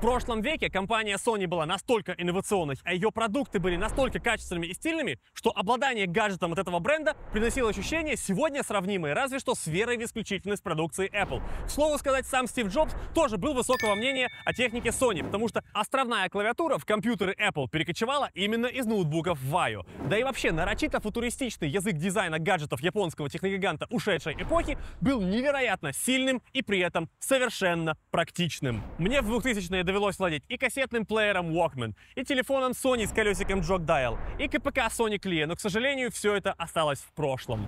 В прошлом веке компания Sony была настолько инновационной, а ее продукты были настолько качественными и стильными, что обладание гаджетом от этого бренда приносило ощущение сегодня сравнимое разве что с верой в исключительность продукции Apple. К слову сказать, сам Стив Джобс тоже был высокого мнения о технике Sony, потому что островная клавиатура в компьютеры Apple перекочевала именно из ноутбуков Vaio. Да и вообще, нарочито футуристичный язык дизайна гаджетов японского техногиганта ушедшей эпохи был невероятно сильным и при этом совершенно практичным. Мне в 2000-е довелось владеть и кассетным плеером Walkman, и телефоном Sony с колесиком Jog Dial, и КПК Sony Clear, но, к сожалению, все это осталось в прошлом.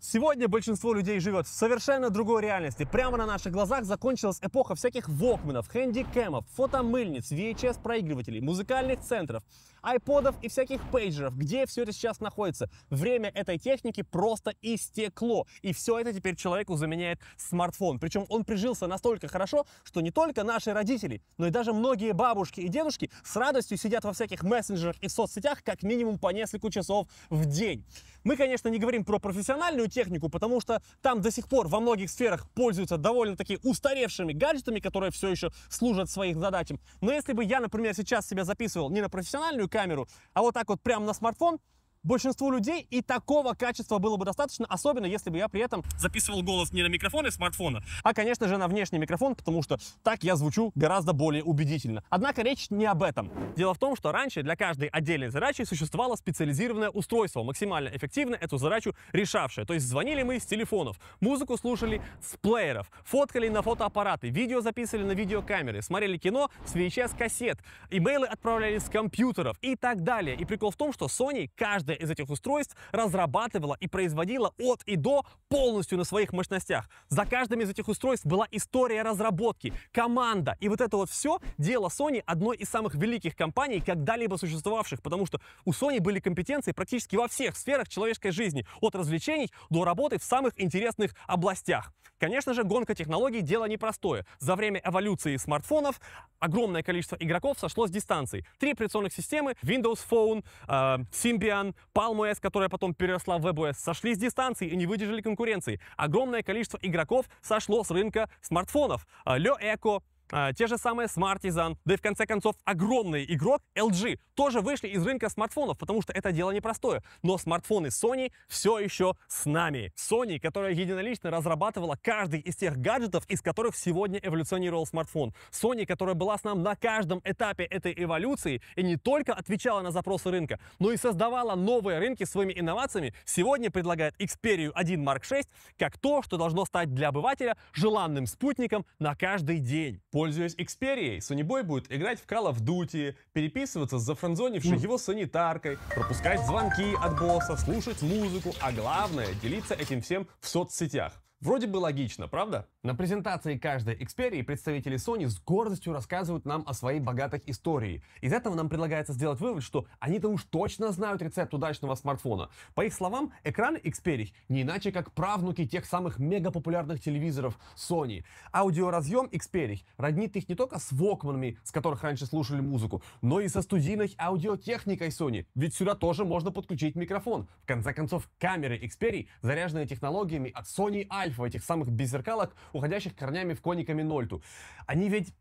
Сегодня большинство людей живет в совершенно другой реальности. Прямо на наших глазах закончилась эпоха всяких вокменов, хэндикэмов, фотомыльниц, VHS-проигрывателей, музыкальных центров айподов и всяких пейджеров, где все это сейчас находится. Время этой техники просто истекло. И все это теперь человеку заменяет смартфон. Причем он прижился настолько хорошо, что не только наши родители, но и даже многие бабушки и дедушки с радостью сидят во всяких мессенджерах и соцсетях как минимум по несколько часов в день. Мы, конечно, не говорим про профессиональную технику, потому что там до сих пор во многих сферах пользуются довольно-таки устаревшими гаджетами, которые все еще служат своим задачам. Но если бы я, например, сейчас себя записывал не на профессиональную камеру. А вот так вот прямо на смартфон большинству людей и такого качества было бы достаточно, особенно если бы я при этом записывал голос не на микрофоне смартфона, а, конечно же, на внешний микрофон, потому что так я звучу гораздо более убедительно. Однако речь не об этом. Дело в том, что раньше для каждой отдельной задачи существовало специализированное устройство, максимально эффективно эту задачу решавшее. То есть звонили мы с телефонов, музыку слушали с плееров, фоткали на фотоаппараты, видео записывали на видеокамеры, смотрели кино с VHS-кассет, имейлы отправляли с компьютеров и так далее. И прикол в том, что Sony каждый каждое из этих устройств разрабатывала и производила от и до полностью на своих мощностях. За каждым из этих устройств была история разработки, команда. И вот это вот все дело Sony одной из самых великих компаний, когда-либо существовавших, потому что у Sony были компетенции практически во всех сферах человеческой жизни, от развлечений до работы в самых интересных областях. Конечно же, гонка технологий – дело непростое. За время эволюции смартфонов огромное количество игроков сошло с дистанции. Три операционных системы – Windows Phone, э, Symbian, Palm OS, которая потом переросла в WebOS – сошли с дистанции и не выдержали конкуренции. Огромное количество игроков сошло с рынка смартфонов. Лё э, Эко, а, те же самые Smartisan, да и в конце концов огромный игрок LG тоже вышли из рынка смартфонов, потому что это дело непростое. Но смартфоны Sony все еще с нами. Sony, которая единолично разрабатывала каждый из тех гаджетов, из которых сегодня эволюционировал смартфон. Sony, которая была с нами на каждом этапе этой эволюции и не только отвечала на запросы рынка, но и создавала новые рынки своими инновациями, сегодня предлагает Xperia 1 Mark 6 как то, что должно стать для обывателя желанным спутником на каждый день Пользуясь Xperia, Сонибой будет играть в Call of Duty, переписываться с зафранзонившей его санитаркой, пропускать звонки от босса, слушать музыку, а главное, делиться этим всем в соцсетях. Вроде бы логично, правда? На презентации каждой Xperia представители Sony с гордостью рассказывают нам о своей богатой истории. Из этого нам предлагается сделать вывод, что они-то уж точно знают рецепт удачного смартфона. По их словам, экраны Xperia не иначе как правнуки тех самых мегапопулярных телевизоров Sony. Аудиоразъем Xperia роднит их не только с вокманами, с которых раньше слушали музыку, но и со студийной аудиотехникой Sony, ведь сюда тоже можно подключить микрофон. В конце концов, камеры Xperia заряжены технологиями от Sony i альф в этих самых беззеркалок, уходящих корнями в кониками Нольту. Они ведь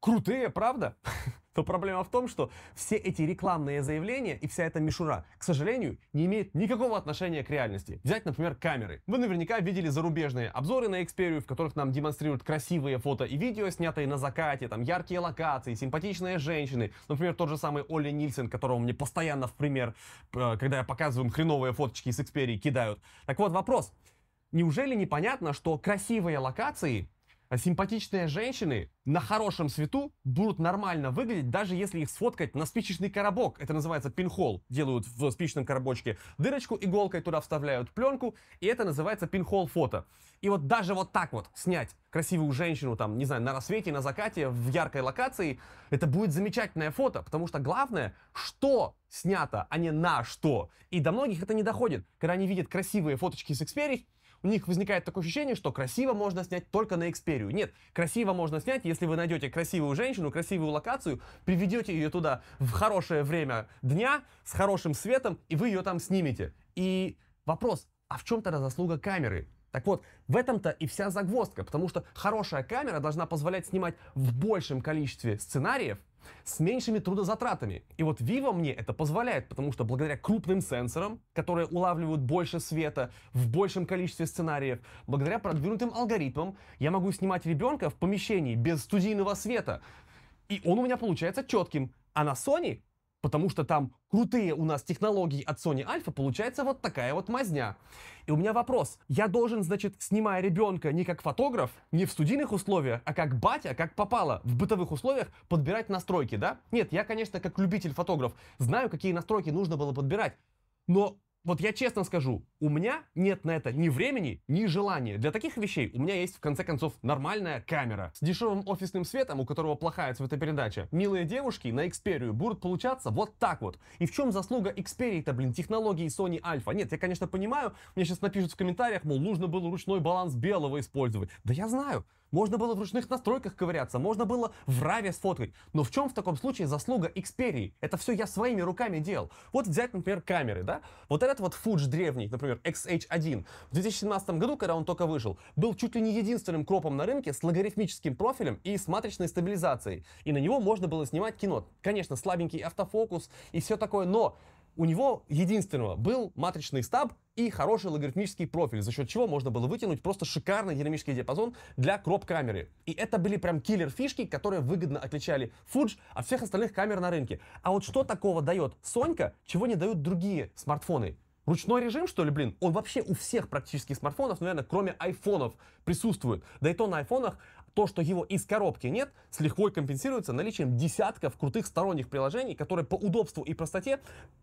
крутые, правда? Но проблема в том, что все эти рекламные заявления и вся эта мишура, к сожалению, не имеет никакого отношения к реальности. Взять, например, камеры. Вы наверняка видели зарубежные обзоры на Xperia, в которых нам демонстрируют красивые фото и видео, снятые на закате, там яркие локации, симпатичные женщины. Например, тот же самый Олли Нильсен, которого мне постоянно в пример, э, когда я показываю им хреновые фоточки из Xperia, кидают. Так вот вопрос. Неужели непонятно, что красивые локации, а симпатичные женщины на хорошем свету будут нормально выглядеть, даже если их сфоткать на спичечный коробок. Это называется пинхол. Делают в спичечном коробочке дырочку иголкой, туда вставляют пленку, и это называется пинхол фото. И вот даже вот так вот снять красивую женщину, там, не знаю, на рассвете, на закате, в яркой локации, это будет замечательное фото, потому что главное, что снято, а не на что. И до многих это не доходит. Когда они видят красивые фоточки с Xperia, у них возникает такое ощущение, что красиво можно снять только на Xperia. Нет, красиво можно снять, если если вы найдете красивую женщину, красивую локацию, приведете ее туда в хорошее время дня, с хорошим светом, и вы ее там снимете. И вопрос, а в чем тогда заслуга камеры? Так вот, в этом-то и вся загвоздка, потому что хорошая камера должна позволять снимать в большем количестве сценариев, с меньшими трудозатратами. И вот Vivo мне это позволяет, потому что благодаря крупным сенсорам, которые улавливают больше света в большем количестве сценариев, благодаря продвинутым алгоритмам, я могу снимать ребенка в помещении без студийного света. И он у меня получается четким. А на Sony Потому что там крутые у нас технологии от Sony Alpha, получается вот такая вот мазня. И у меня вопрос. Я должен, значит, снимая ребенка не как фотограф, не в студийных условиях, а как батя, как попало, в бытовых условиях подбирать настройки, да? Нет, я, конечно, как любитель фотограф знаю, какие настройки нужно было подбирать. Но вот я честно скажу, у меня нет на это ни времени, ни желания. Для таких вещей у меня есть, в конце концов, нормальная камера. С дешевым офисным светом, у которого плохая цветопередача, милые девушки на Xperia будут получаться вот так вот. И в чем заслуга Xperia-то, блин, технологии Sony Alpha? Нет, я, конечно, понимаю, мне сейчас напишут в комментариях, мол, нужно было ручной баланс белого использовать. Да я знаю, можно было в ручных настройках ковыряться, можно было в раве сфоткать. Но в чем в таком случае заслуга Xperia? Это все я своими руками делал. Вот взять, например, камеры, да? Вот этот вот Fuji древний, например, XH1, в 2017 году, когда он только вышел, был чуть ли не единственным кропом на рынке с логарифмическим профилем и с матричной стабилизацией. И на него можно было снимать кино. Конечно, слабенький автофокус и все такое, но у него единственного был матричный стаб и хороший логарифмический профиль, за счет чего можно было вытянуть просто шикарный динамический диапазон для кроп-камеры. И это были прям киллер-фишки, которые выгодно отличали Fuji от всех остальных камер на рынке. А вот что такого дает Сонька, чего не дают другие смартфоны? Ручной режим, что ли, блин? Он вообще у всех практически смартфонов, ну, наверное, кроме айфонов присутствует. Да и то на айфонах то, что его из коробки нет, с лихвой компенсируется наличием десятков крутых сторонних приложений, которые по удобству и простоте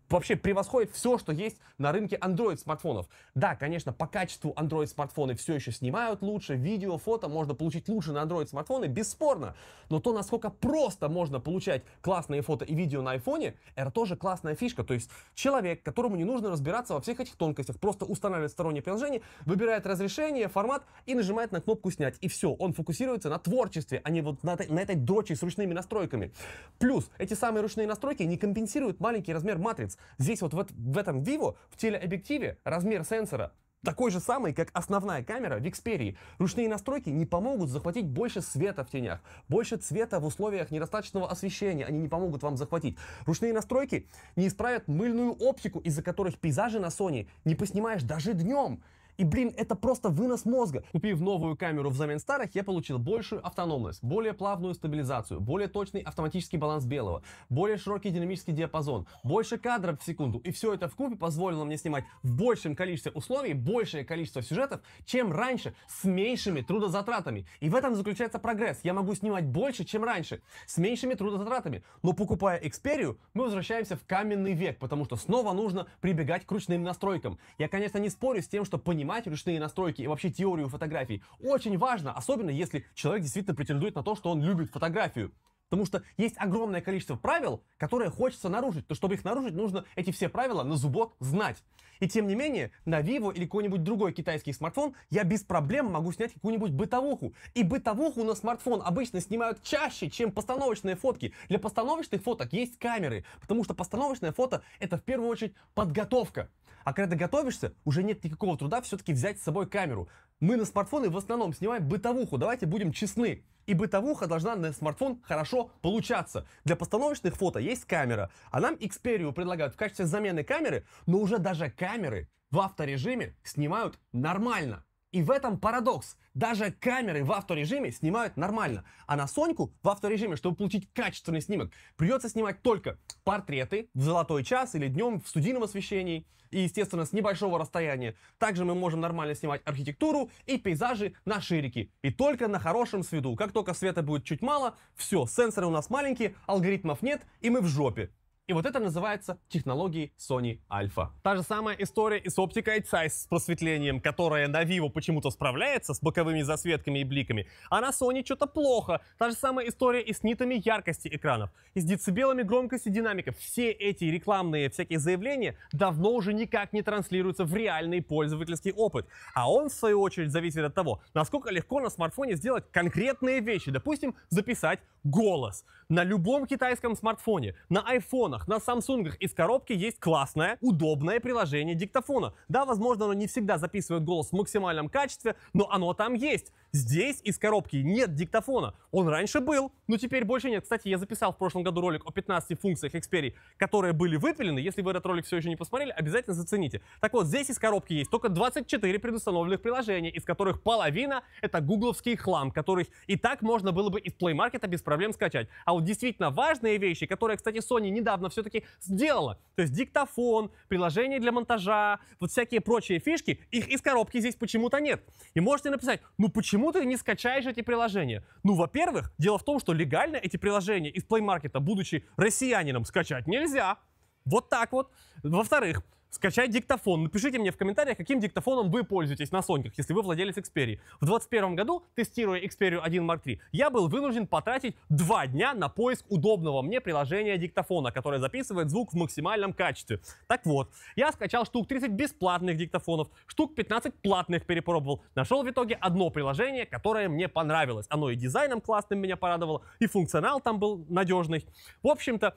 вообще превосходят все, что есть на рынке Android смартфонов. Да, конечно, по качеству Android смартфоны все еще снимают лучше, видео, фото можно получить лучше на Android смартфоны, бесспорно. Но то, насколько просто можно получать классные фото и видео на iPhone, это тоже классная фишка. То есть человек, которому не нужно разбираться во всех этих тонкостях, просто устанавливает стороннее приложение, выбирает разрешение, формат и нажимает на кнопку снять. И все, он фокусируется сосредоточиться на творчестве, а не вот на, на этой дрочи с ручными настройками. Плюс эти самые ручные настройки не компенсируют маленький размер матриц. Здесь вот в, в этом Vivo, в телеобъективе, размер сенсора такой же самый, как основная камера в Xperia. Ручные настройки не помогут захватить больше света в тенях, больше цвета в условиях недостаточного освещения, они не помогут вам захватить. Ручные настройки не исправят мыльную оптику, из-за которых пейзажи на Sony не поснимаешь даже днем. И, блин, это просто вынос мозга. Купив новую камеру взамен старых, я получил большую автономность, более плавную стабилизацию, более точный автоматический баланс белого, более широкий динамический диапазон, больше кадров в секунду. И все это в купе позволило мне снимать в большем количестве условий, большее количество сюжетов, чем раньше, с меньшими трудозатратами. И в этом заключается прогресс. Я могу снимать больше, чем раньше, с меньшими трудозатратами. Но покупая Xperia, мы возвращаемся в каменный век, потому что снова нужно прибегать к ручным настройкам. Я, конечно, не спорю с тем, что понимаю, понимать ручные настройки и вообще теорию фотографий очень важно, особенно если человек действительно претендует на то, что он любит фотографию. Потому что есть огромное количество правил, которые хочется нарушить. То чтобы их нарушить, нужно эти все правила на зубок знать. И тем не менее, на Vivo или какой-нибудь другой китайский смартфон я без проблем могу снять какую-нибудь бытовуху. И бытовуху на смартфон обычно снимают чаще, чем постановочные фотки. Для постановочных фоток есть камеры, потому что постановочное фото это в первую очередь подготовка. А когда ты готовишься, уже нет никакого труда все-таки взять с собой камеру. Мы на смартфоны в основном снимаем бытовуху, давайте будем честны. И бытовуха должна на смартфон хорошо получаться. Для постановочных фото есть камера, а нам Xperia предлагают в качестве замены камеры, но уже даже камеры в авторежиме снимают нормально. И в этом парадокс. Даже камеры в авторежиме снимают нормально. А на Соньку в авторежиме, чтобы получить качественный снимок, придется снимать только портреты в золотой час или днем в студийном освещении. И, естественно, с небольшого расстояния. Также мы можем нормально снимать архитектуру и пейзажи на ширике. И только на хорошем свету. Как только света будет чуть мало, все, сенсоры у нас маленькие, алгоритмов нет, и мы в жопе. И вот это называется технологией Sony Alpha. Та же самая история и с оптикой Zeiss с просветлением, которая на Vivo почему-то справляется с боковыми засветками и бликами, а на Sony что-то плохо. Та же самая история и с нитами яркости экранов, и с децибелами громкости динамиков. Все эти рекламные всякие заявления давно уже никак не транслируются в реальный пользовательский опыт. А он, в свою очередь, зависит от того, насколько легко на смартфоне сделать конкретные вещи. Допустим, записать голос. На любом китайском смартфоне, на iPhone, телефонах, на Samsung из коробки есть классное, удобное приложение диктофона. Да, возможно, оно не всегда записывает голос в максимальном качестве, но оно там есть. Здесь из коробки нет диктофона. Он раньше был, но теперь больше нет. Кстати, я записал в прошлом году ролик о 15 функциях Xperia, которые были выпилены. Если вы этот ролик все еще не посмотрели, обязательно зацените. Так вот, здесь из коробки есть только 24 предустановленных приложения, из которых половина — это гугловский хлам, которых и так можно было бы из Play Market без проблем скачать. А вот действительно важные вещи, которые, кстати, Sony недавно все-таки сделала, то есть диктофон, приложение для монтажа, вот всякие прочие фишки, их из коробки здесь почему-то нет. И можете написать, ну почему Почему ты не скачаешь эти приложения? Ну, во-первых, дело в том, что легально эти приложения из Play Market, будучи россиянином, скачать нельзя. Вот так вот. Во-вторых, скачать диктофон. Напишите мне в комментариях, каким диктофоном вы пользуетесь на Соньках, если вы владелец Xperia. В 2021 году, тестируя Xperia 1 Mark III, я был вынужден потратить два дня на поиск удобного мне приложения диктофона, которое записывает звук в максимальном качестве. Так вот, я скачал штук 30 бесплатных диктофонов, штук 15 платных перепробовал. Нашел в итоге одно приложение, которое мне понравилось. Оно и дизайном классным меня порадовало, и функционал там был надежный. В общем-то,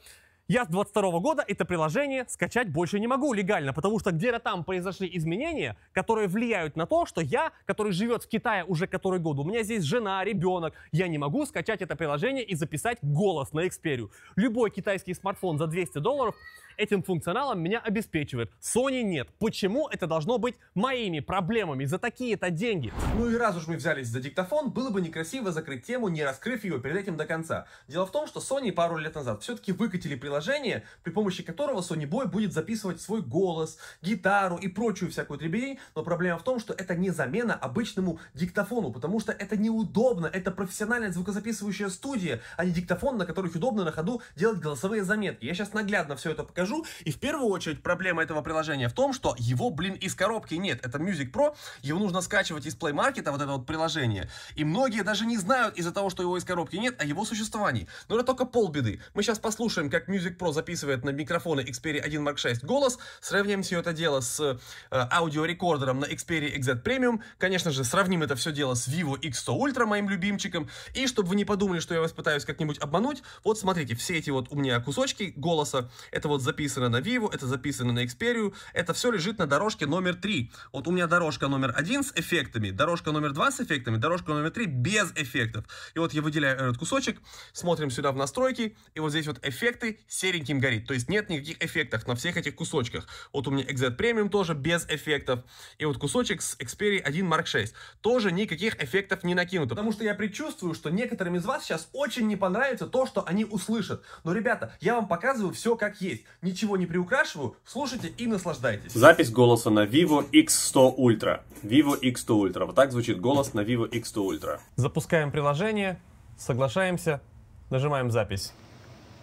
я с 22 года это приложение скачать больше не могу легально, потому что где-то там произошли изменения, которые влияют на то, что я, который живет в Китае уже который год, у меня здесь жена, ребенок, я не могу скачать это приложение и записать голос на Xperia. Любой китайский смартфон за 200 долларов этим функционалом меня обеспечивает. Sony нет. Почему это должно быть моими проблемами за такие-то деньги? Ну и раз уж мы взялись за диктофон, было бы некрасиво закрыть тему, не раскрыв ее перед этим до конца. Дело в том, что Sony пару лет назад все-таки выкатили приложение приложение, при помощи которого Sony Boy будет записывать свой голос, гитару и прочую всякую дребедень, но проблема в том, что это не замена обычному диктофону, потому что это неудобно, это профессиональная звукозаписывающая студия, а не диктофон, на которых удобно на ходу делать голосовые заметки. Я сейчас наглядно все это покажу, и в первую очередь проблема этого приложения в том, что его, блин, из коробки нет. Это Music Pro, его нужно скачивать из Play Market, а вот это вот приложение, и многие даже не знают из-за того, что его из коробки нет, о его существовании. Но это только полбеды. Мы сейчас послушаем, как Music Logic Pro записывает на микрофоны Xperia 1 Mark 6 голос. Сравним все это дело с э, аудиорекордером на Xperia XZ Premium. Конечно же, сравним это все дело с Vivo X100 Ultra, моим любимчиком. И чтобы вы не подумали, что я вас пытаюсь как-нибудь обмануть, вот смотрите, все эти вот у меня кусочки голоса, это вот записано на Vivo, это записано на Xperia, это все лежит на дорожке номер 3. Вот у меня дорожка номер 1 с эффектами, дорожка номер 2 с эффектами, дорожка номер 3 без эффектов. И вот я выделяю этот кусочек, смотрим сюда в настройки, и вот здесь вот эффекты, сереньким горит. То есть нет никаких эффектов на всех этих кусочках. Вот у меня XZ Premium тоже без эффектов. И вот кусочек с Xperia 1 Mark 6 тоже никаких эффектов не накинуто. Потому что я предчувствую, что некоторым из вас сейчас очень не понравится то, что они услышат. Но, ребята, я вам показываю все как есть. Ничего не приукрашиваю, слушайте и наслаждайтесь. Запись голоса на Vivo X100 Ultra. Vivo X100 Ultra. Вот так звучит голос на Vivo X100 Ultra. Запускаем приложение, соглашаемся, нажимаем запись.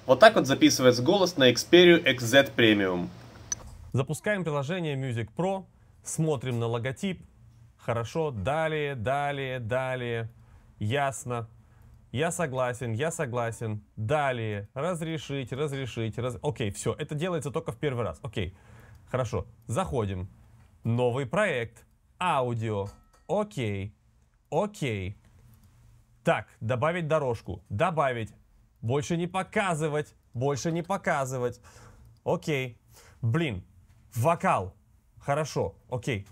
Вот так вот записывается голос на Xperia XZ Premium. Запускаем приложение Music Pro, смотрим на логотип. Хорошо, далее, далее, далее. Ясно. Я согласен, я согласен. Далее. Разрешить, разрешить, раз... Окей, все, это делается только в первый раз. Окей, хорошо. Заходим. Новый проект. Аудио. Окей. Окей. Так, добавить дорожку. Добавить. Больше не показывать. Больше не показывать. Окей. Блин. Вокал. Хорошо. Окей.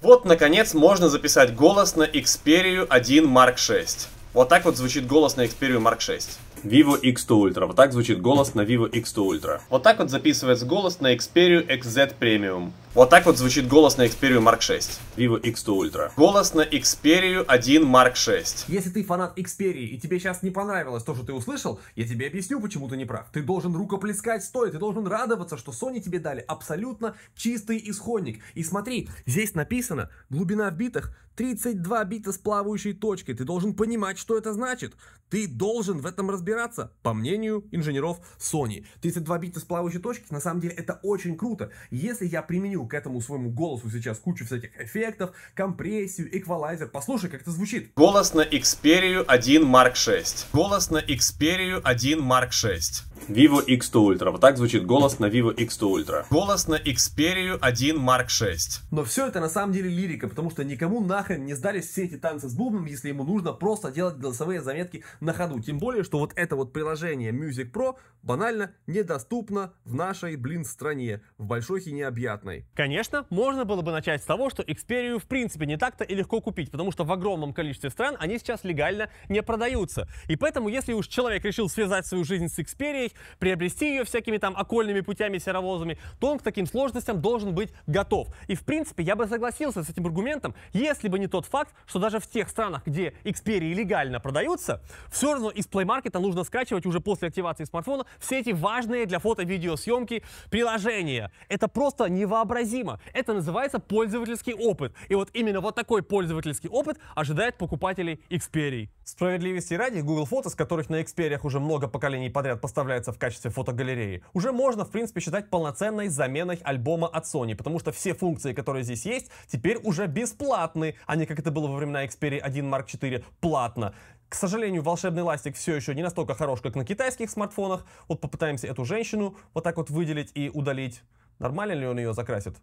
Вот, наконец, можно записать голос на Xperia 1 Mark 6. Вот так вот звучит голос на Xperia Mark 6. Vivo X2 Ultra. Вот так звучит голос на Vivo X2 Ultra. Вот так вот записывается голос на Xperia XZ Premium. Вот так вот звучит голос на Xperia Mark 6. Vivo X2 Ultra. Голос на Xperia 1 Mark 6. Если ты фанат Xperia и тебе сейчас не понравилось то, что ты услышал, я тебе объясню, почему ты не прав. Ты должен рукоплескать стоит. ты должен радоваться, что Sony тебе дали абсолютно чистый исходник. И смотри, здесь написано, глубина в битах 32 бита с плавающей точкой. Ты должен понимать, что это значит. Ты должен в этом разбираться, по мнению инженеров Sony. 32 бита с плавающей точки, на самом деле, это очень круто. Если я применю к этому своему голосу сейчас кучу всяких эффектов, компрессию, эквалайзер. Послушай, как это звучит. Голос на Xperia 1 Mark 6. Голос на Xperia 1 Mark 6. Vivo X2 Ultra. Вот так звучит голос на Vivo X2 Ultra. Голос на Xperia 1 Mark 6. Но все это на самом деле лирика, потому что никому нахрен не сдались все эти танцы с бубном, если ему нужно просто делать голосовые заметки на ходу. Тем более, что вот это вот приложение Music Pro банально недоступно в нашей, блин, стране, в большой и необъятной. Конечно, можно было бы начать с того, что Xperia в принципе не так-то и легко купить, потому что в огромном количестве стран они сейчас легально не продаются. И поэтому, если уж человек решил связать свою жизнь с Xperia, рублей, приобрести ее всякими там окольными путями, серовозами, то он к таким сложностям должен быть готов. И в принципе я бы согласился с этим аргументом, если бы не тот факт, что даже в тех странах, где Xperia легально продаются, все равно из Play Market нужно скачивать уже после активации смартфона все эти важные для фото-видеосъемки приложения. Это просто невообразимо. Это называется пользовательский опыт. И вот именно вот такой пользовательский опыт ожидает покупателей Xperia. Справедливости ради, Google Фото, с которых на Xperia уже много поколений подряд поставляется в качестве фотогалереи, уже можно, в принципе, считать полноценной заменой альбома от Sony, потому что все функции, которые здесь есть, теперь уже бесплатны, а не как это было во времена Xperia 1 Mark IV платно. К сожалению, волшебный ластик все еще не настолько хорош, как на китайских смартфонах. Вот попытаемся эту женщину вот так вот выделить и удалить. Нормально ли он ее закрасит?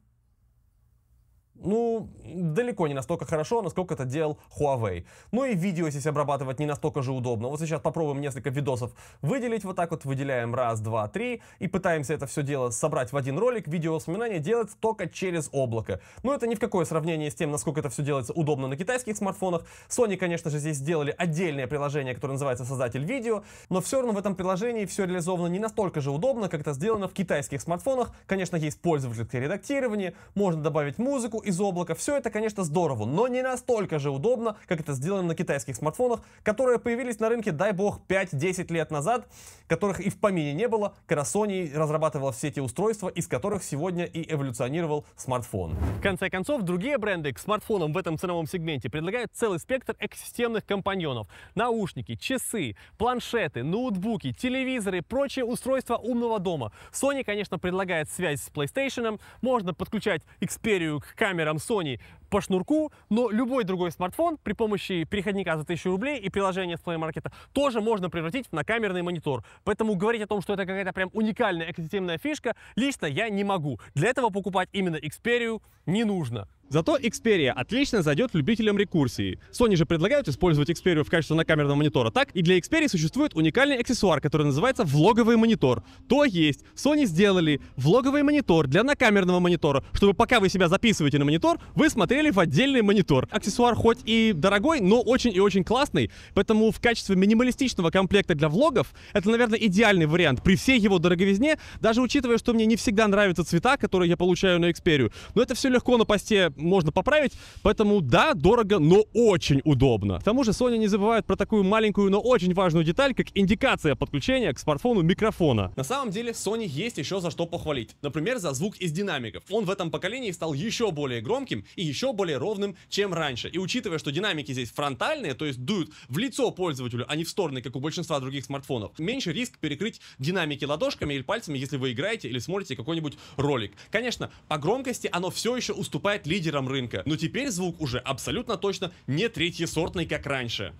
ну, далеко не настолько хорошо, насколько это делал Huawei. Ну и видео здесь обрабатывать не настолько же удобно. Вот сейчас попробуем несколько видосов выделить, вот так вот выделяем раз, два, три, и пытаемся это все дело собрать в один ролик. Видео воспоминания делать только через облако. Но это ни в какое сравнение с тем, насколько это все делается удобно на китайских смартфонах. Sony, конечно же, здесь сделали отдельное приложение, которое называется создатель видео, но все равно в этом приложении все реализовано не настолько же удобно, как это сделано в китайских смартфонах. Конечно, есть пользовательское редактирование, можно добавить музыку из облака. Все это, конечно, здорово, но не настолько же удобно, как это сделано на китайских смартфонах, которые появились на рынке, дай бог, 5-10 лет назад, которых и в помине не было. Sony разрабатывала все эти устройства, из которых сегодня и эволюционировал смартфон. В конце концов, другие бренды к смартфонам в этом ценовом сегменте предлагают целый спектр экосистемных компаньонов. Наушники, часы, планшеты, ноутбуки, телевизоры и прочие устройства умного дома. Sony, конечно, предлагает связь с PlayStation, можно подключать Xperia к камере камерам Sony по шнурку, но любой другой смартфон при помощи переходника за 1000 рублей и приложения с Play Market тоже можно превратить на камерный монитор. Поэтому говорить о том, что это какая-то прям уникальная экосистемная фишка, лично я не могу. Для этого покупать именно Xperia не нужно. Зато Xperia отлично зайдет любителям рекурсии. Sony же предлагают использовать Xperia в качестве накамерного монитора. Так и для Xperia существует уникальный аксессуар, который называется влоговый монитор. То есть, Sony сделали влоговый монитор для накамерного монитора, чтобы пока вы себя записываете на монитор, вы смотрели модели в отдельный монитор. Аксессуар хоть и дорогой, но очень и очень классный, поэтому в качестве минималистичного комплекта для влогов это, наверное, идеальный вариант при всей его дороговизне, даже учитывая, что мне не всегда нравятся цвета, которые я получаю на Xperia. Но это все легко на посте можно поправить, поэтому да, дорого, но очень удобно. К тому же Sony не забывает про такую маленькую, но очень важную деталь, как индикация подключения к смартфону микрофона. На самом деле Sony есть еще за что похвалить. Например, за звук из динамиков. Он в этом поколении стал еще более громким и еще более ровным, чем раньше. И учитывая, что динамики здесь фронтальные, то есть дуют в лицо пользователю, а не в стороны, как у большинства других смартфонов, меньше риск перекрыть динамики ладошками или пальцами, если вы играете или смотрите какой-нибудь ролик. Конечно, по громкости оно все еще уступает лидерам рынка, но теперь звук уже абсолютно точно не третьесортный, как раньше.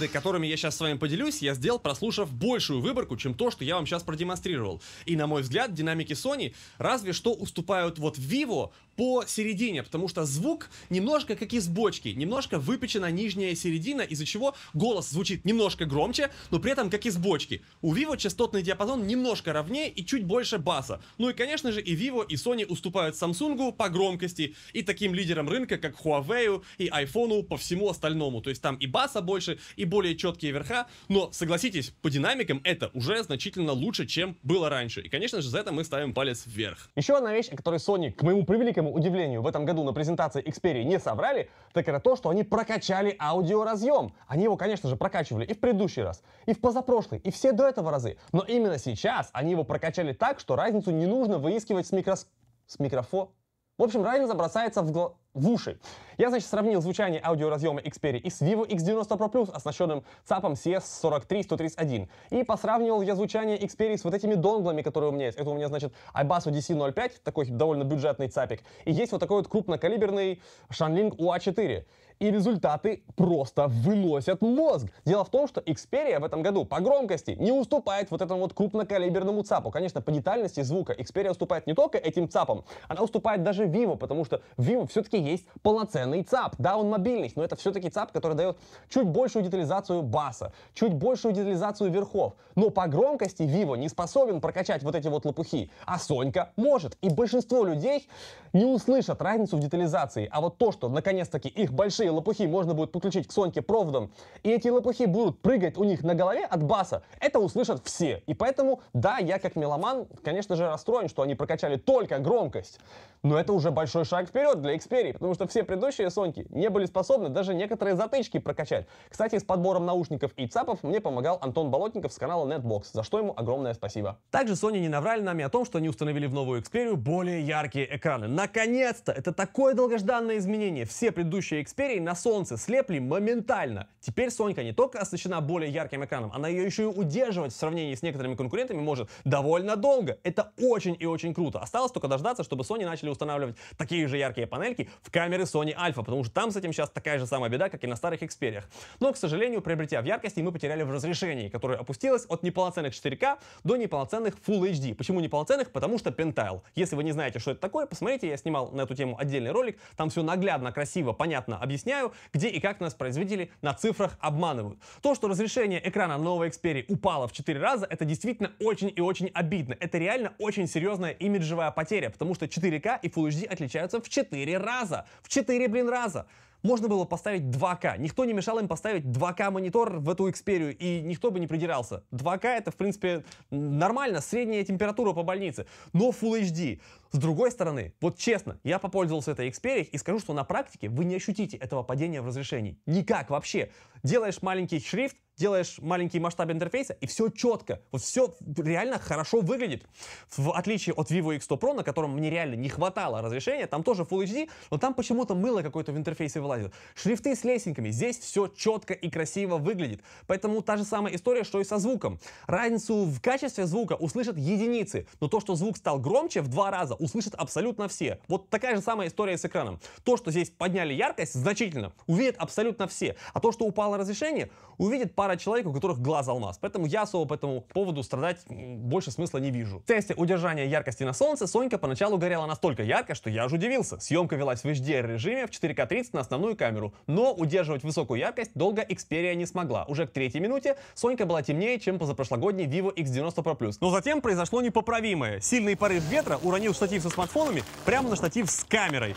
выводы, которыми я сейчас с вами поделюсь, я сделал, прослушав большую выборку, чем то, что я вам сейчас продемонстрировал. И, на мой взгляд, динамики Sony разве что уступают вот Vivo по середине, потому что звук немножко как из бочки, немножко выпечена нижняя середина, из-за чего голос звучит немножко громче, но при этом как из бочки. У Vivo частотный диапазон немножко ровнее и чуть больше баса. Ну и, конечно же, и Vivo, и Sony уступают Samsung по громкости и таким лидерам рынка, как Huawei и iPhone по всему остальному. То есть там и баса больше, и более четкие верха, но, согласитесь, по динамикам это уже значительно лучше, чем было раньше. И, конечно же, за это мы ставим палец вверх. Еще одна вещь, о которой Sony, к моему превеликому удивлению, в этом году на презентации Xperia не соврали, так это то, что они прокачали аудиоразъем. Они его, конечно же, прокачивали и в предыдущий раз, и в позапрошлый, и все до этого разы. Но именно сейчас они его прокачали так, что разницу не нужно выискивать с микрос... с микрофо в общем, разница бросается в, гла... в уши. Я, значит, сравнил звучание аудиоразъема Xperia и с Vivo X90 Pro Plus, оснащенным ЦАПом CS43131. И посравнивал я звучание Xperia с вот этими донглами, которые у меня есть. Это у меня, значит, Airbus DC05, такой довольно бюджетный ЦАПик. И есть вот такой вот крупнокалиберный Shanling UA4 и результаты просто выносят мозг. Дело в том, что Xperia в этом году по громкости не уступает вот этому вот крупнокалиберному ЦАПу. Конечно, по детальности звука Xperia уступает не только этим ЦАПам, она уступает даже Vivo, потому что Vivo все-таки есть полноценный ЦАП. Да, он мобильный, но это все-таки ЦАП, который дает чуть большую детализацию баса, чуть большую детализацию верхов. Но по громкости Vivo не способен прокачать вот эти вот лопухи, а Сонька может. И большинство людей не услышат разницу в детализации. А вот то, что наконец-таки их большие эти лопухи можно будет подключить к Соньке проводом, и эти лопухи будут прыгать у них на голове от баса, это услышат все. И поэтому, да, я как меломан, конечно же, расстроен, что они прокачали только громкость, но это уже большой шаг вперед для Xperia, потому что все предыдущие Соньки не были способны даже некоторые затычки прокачать. Кстати, с подбором наушников и цапов мне помогал Антон Болотников с канала Netbox, за что ему огромное спасибо. Также Sony не наврали нами о том, что они установили в новую Xperia более яркие экраны. Наконец-то! Это такое долгожданное изменение. Все предыдущие Xperia фонарей на солнце слепли моментально. Теперь Сонька не только оснащена более ярким экраном, она ее еще и удерживать в сравнении с некоторыми конкурентами может довольно долго. Это очень и очень круто. Осталось только дождаться, чтобы Sony начали устанавливать такие же яркие панельки в камеры Sony Alpha, потому что там с этим сейчас такая же самая беда, как и на старых Xperia. Но, к сожалению, приобретя в яркости, мы потеряли в разрешении, которое опустилось от неполноценных 4К до неполноценных Full HD. Почему неполноценных? Потому что Pentile. Если вы не знаете, что это такое, посмотрите, я снимал на эту тему отдельный ролик, там все наглядно, красиво, понятно объясняю объясняю, где и как нас производители на цифрах обманывают. То, что разрешение экрана новой Xperia упало в 4 раза, это действительно очень и очень обидно. Это реально очень серьезная имиджевая потеря, потому что 4К и Full HD отличаются в 4 раза. В 4, блин, раза можно было поставить 2К. Никто не мешал им поставить 2К монитор в эту Xperia, и никто бы не придирался. 2К это, в принципе, нормально, средняя температура по больнице. Но Full HD, с другой стороны, вот честно, я попользовался этой Xperia и скажу, что на практике вы не ощутите этого падения в разрешении. Никак вообще. Делаешь маленький шрифт, делаешь маленький масштаб интерфейса, и все четко. Вот все реально хорошо выглядит. В отличие от Vivo X100 Pro, на котором мне реально не хватало разрешения, там тоже Full HD, но там почему-то мыло какое-то в интерфейсе вылазит. Шрифты с лесенками, здесь все четко и красиво выглядит. Поэтому та же самая история, что и со звуком. Разницу в качестве звука услышат единицы, но то, что звук стал громче в два раза, услышат абсолютно все. Вот такая же самая история с экраном. То, что здесь подняли яркость значительно, увидят абсолютно все. А то, что упало разрешение, увидит пара человек, у которых глаз алмаз. Поэтому я особо по этому поводу страдать больше смысла не вижу. В тесте удержания яркости на солнце Сонька поначалу горела настолько ярко, что я аж удивился. Съемка велась в HDR режиме в 4К 30 на основную камеру, но удерживать высокую яркость долго Xperia не смогла. Уже к третьей минуте Сонька была темнее, чем позапрошлогодний Vivo X90 Pro+. Но затем произошло непоправимое. Сильный порыв ветра уронил штатив штатив со смартфонами прямо на штатив с камерой.